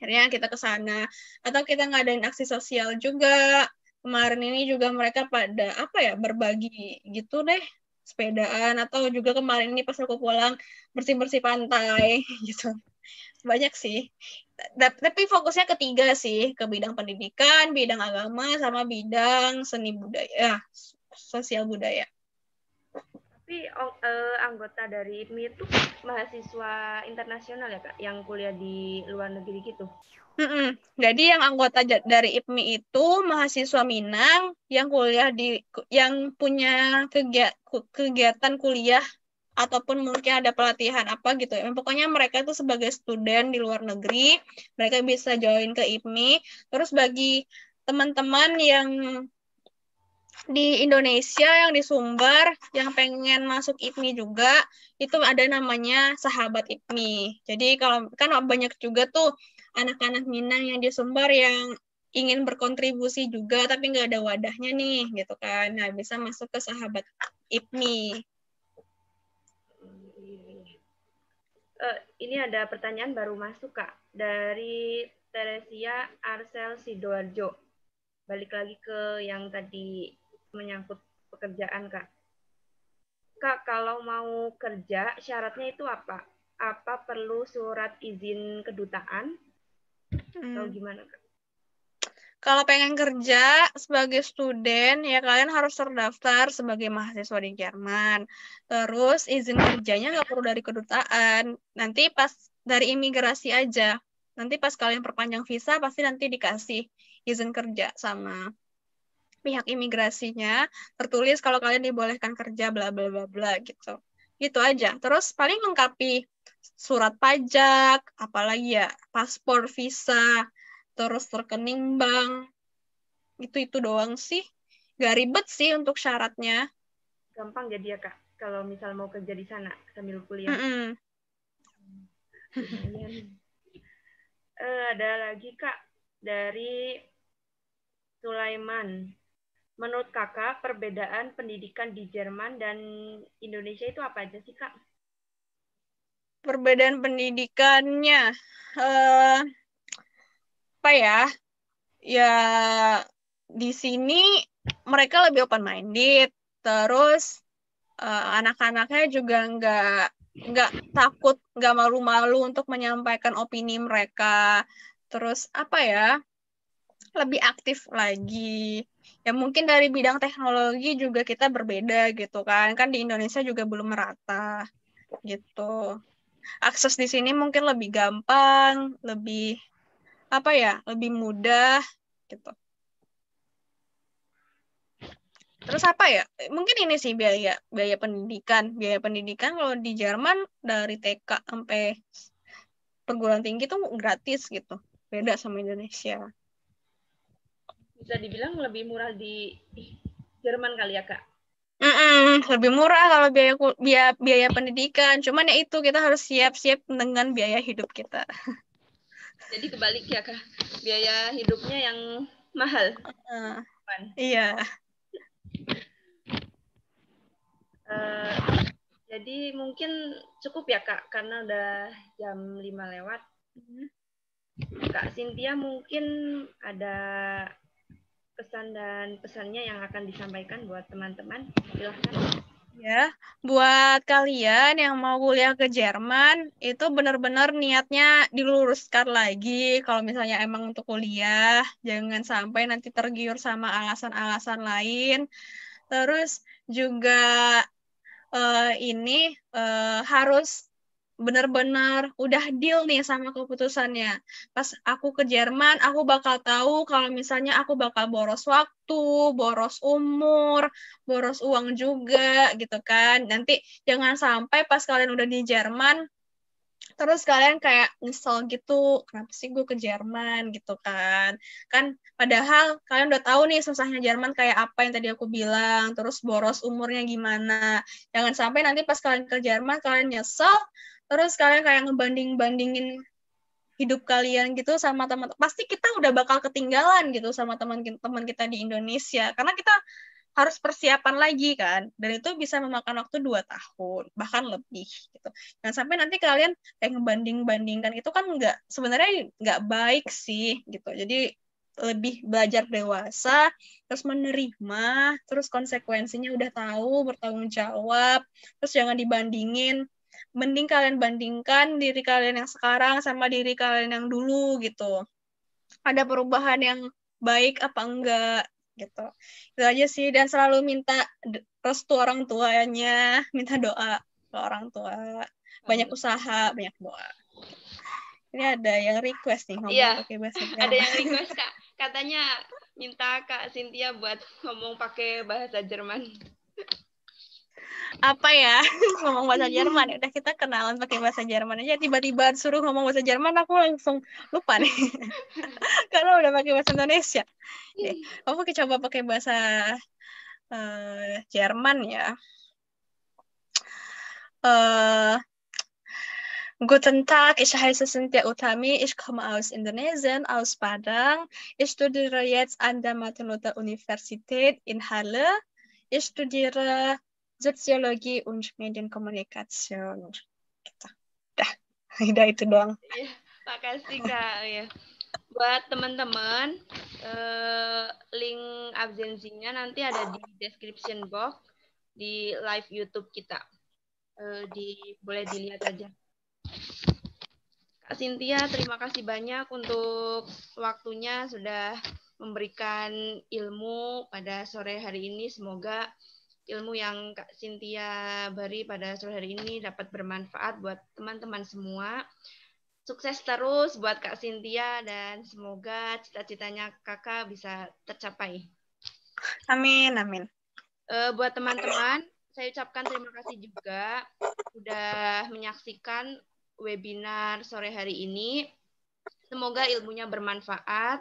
akhirnya kita ke sana atau kita ngadain aksi sosial juga kemarin ini juga mereka pada apa ya berbagi gitu deh sepedaan atau juga kemarin ini pas aku pulang bersih bersih pantai gitu banyak sih tapi fokusnya ketiga sih ke bidang pendidikan bidang agama sama bidang seni budaya ah, sosial budaya tapi uh, anggota dari IPMI itu mahasiswa internasional ya kak yang kuliah di luar negeri gitu Mm-mm. jadi yang anggota dari IPMI itu mahasiswa Minang yang kuliah di yang punya kegiatan kuliah ataupun mungkin ada pelatihan apa gitu ya. Pokoknya mereka itu sebagai student di luar negeri, mereka bisa join ke IPMI. Terus bagi teman-teman yang di Indonesia yang di Sumbar yang pengen masuk IPMI juga itu ada namanya sahabat IPMI. Jadi kalau kan banyak juga tuh anak-anak Minang yang di Sumbar yang ingin berkontribusi juga tapi nggak ada wadahnya nih gitu kan. Nah, bisa masuk ke sahabat IPMI Eh, ini ada pertanyaan baru masuk Kak dari Teresia Arsel Sidoarjo. Balik lagi ke yang tadi menyangkut pekerjaan Kak. Kak, kalau mau kerja syaratnya itu apa? Apa perlu surat izin kedutaan? Atau hmm. gimana Kak? kalau pengen kerja sebagai student ya kalian harus terdaftar sebagai mahasiswa di Jerman. Terus izin kerjanya nggak perlu dari kedutaan. Nanti pas dari imigrasi aja. Nanti pas kalian perpanjang visa pasti nanti dikasih izin kerja sama pihak imigrasinya tertulis kalau kalian dibolehkan kerja bla bla bla bla gitu. Gitu aja. Terus paling lengkapi surat pajak, apalagi ya paspor, visa, terus rekening bank itu itu doang sih gak ribet sih untuk syaratnya gampang jadi ya kak kalau misal mau kerja di sana sambil kuliah mm -hmm. uh, ada lagi kak dari Sulaiman menurut kakak perbedaan pendidikan di Jerman dan Indonesia itu apa aja sih kak perbedaan pendidikannya uh, apa ya? Ya di sini mereka lebih open minded, terus uh, anak-anaknya juga nggak nggak takut, nggak malu-malu untuk menyampaikan opini mereka. Terus apa ya? Lebih aktif lagi. Ya mungkin dari bidang teknologi juga kita berbeda gitu kan. Kan di Indonesia juga belum merata gitu. Akses di sini mungkin lebih gampang, lebih apa ya lebih mudah gitu terus apa ya mungkin ini sih biaya biaya pendidikan biaya pendidikan kalau di Jerman dari TK sampai perguruan tinggi tuh gratis gitu beda sama Indonesia bisa dibilang lebih murah di Jerman kali ya kak Mm-mm, lebih murah kalau biaya biaya biaya pendidikan cuman ya itu kita harus siap-siap dengan biaya hidup kita Jadi kebalik ya kak, biaya hidupnya yang mahal. Uh, iya. Uh, jadi mungkin cukup ya kak, karena udah jam 5 lewat. Hmm. Kak Cynthia mungkin ada pesan dan pesannya yang akan disampaikan buat teman-teman. Silahkan ya buat kalian yang mau kuliah ke Jerman itu benar-benar niatnya diluruskan lagi kalau misalnya emang untuk kuliah jangan sampai nanti tergiur sama alasan-alasan lain terus juga uh, ini uh, harus benar-benar udah deal nih sama keputusannya. Pas aku ke Jerman, aku bakal tahu kalau misalnya aku bakal boros waktu, boros umur, boros uang juga gitu kan. Nanti jangan sampai pas kalian udah di Jerman terus kalian kayak nyesel gitu kenapa sih gue ke Jerman gitu kan kan padahal kalian udah tahu nih susahnya Jerman kayak apa yang tadi aku bilang terus boros umurnya gimana jangan sampai nanti pas kalian ke Jerman kalian nyesel terus kalian kayak ngebanding-bandingin hidup kalian gitu sama teman pasti kita udah bakal ketinggalan gitu sama teman-teman kita di Indonesia karena kita harus persiapan lagi kan dan itu bisa memakan waktu dua tahun bahkan lebih gitu dan nah, sampai nanti kalian kayak ngebanding bandingkan itu kan nggak sebenarnya nggak baik sih gitu jadi lebih belajar dewasa terus menerima terus konsekuensinya udah tahu bertanggung jawab terus jangan dibandingin mending kalian bandingkan diri kalian yang sekarang sama diri kalian yang dulu gitu ada perubahan yang baik apa enggak gitu itu aja sih dan selalu minta restu orang tuanya minta doa ke orang tua banyak usaha banyak doa ini ada yang request nih ngomong iya, pakai bahasa Jawa. Ada yang request kak, katanya minta kak Cynthia buat ngomong pakai bahasa Jerman apa ya ngomong bahasa Jerman ya udah kita kenalan pakai bahasa Jerman aja tiba-tiba suruh ngomong bahasa Jerman aku langsung lupa nih karena udah pakai bahasa Indonesia Oke. Iya. aku coba pakai bahasa uh, Jerman ya uh, Guten Tag, ich heiße Cynthia Utami, ich komme aus Indonesien, aus Padang. Ich studiere jetzt an der Martin Luther Universität in Halle. Ich studiere Soziologie und Medienkommunikation. kita, gitu. Dah, udah itu doang. Ya, makasih Kak. ya. Buat teman-teman, eh, link absensinya nanti ada di description box di live YouTube kita. Eh, di boleh dilihat aja. Kak Cynthia, terima kasih banyak untuk waktunya sudah memberikan ilmu pada sore hari ini. Semoga ilmu yang Kak Cynthia beri pada sore hari ini dapat bermanfaat buat teman-teman semua. Sukses terus buat Kak Cynthia dan semoga cita-citanya Kakak bisa tercapai. Amin, amin. Uh, buat teman-teman, saya ucapkan terima kasih juga sudah menyaksikan webinar sore hari ini. Semoga ilmunya bermanfaat.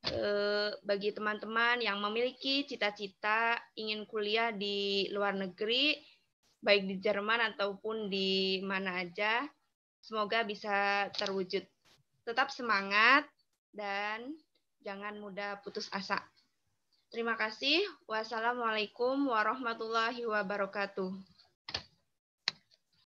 Eh, bagi teman-teman yang memiliki cita-cita ingin kuliah di luar negeri, baik di Jerman ataupun di mana aja, semoga bisa terwujud. Tetap semangat dan jangan mudah putus asa. Terima kasih. Wassalamualaikum warahmatullahi wabarakatuh.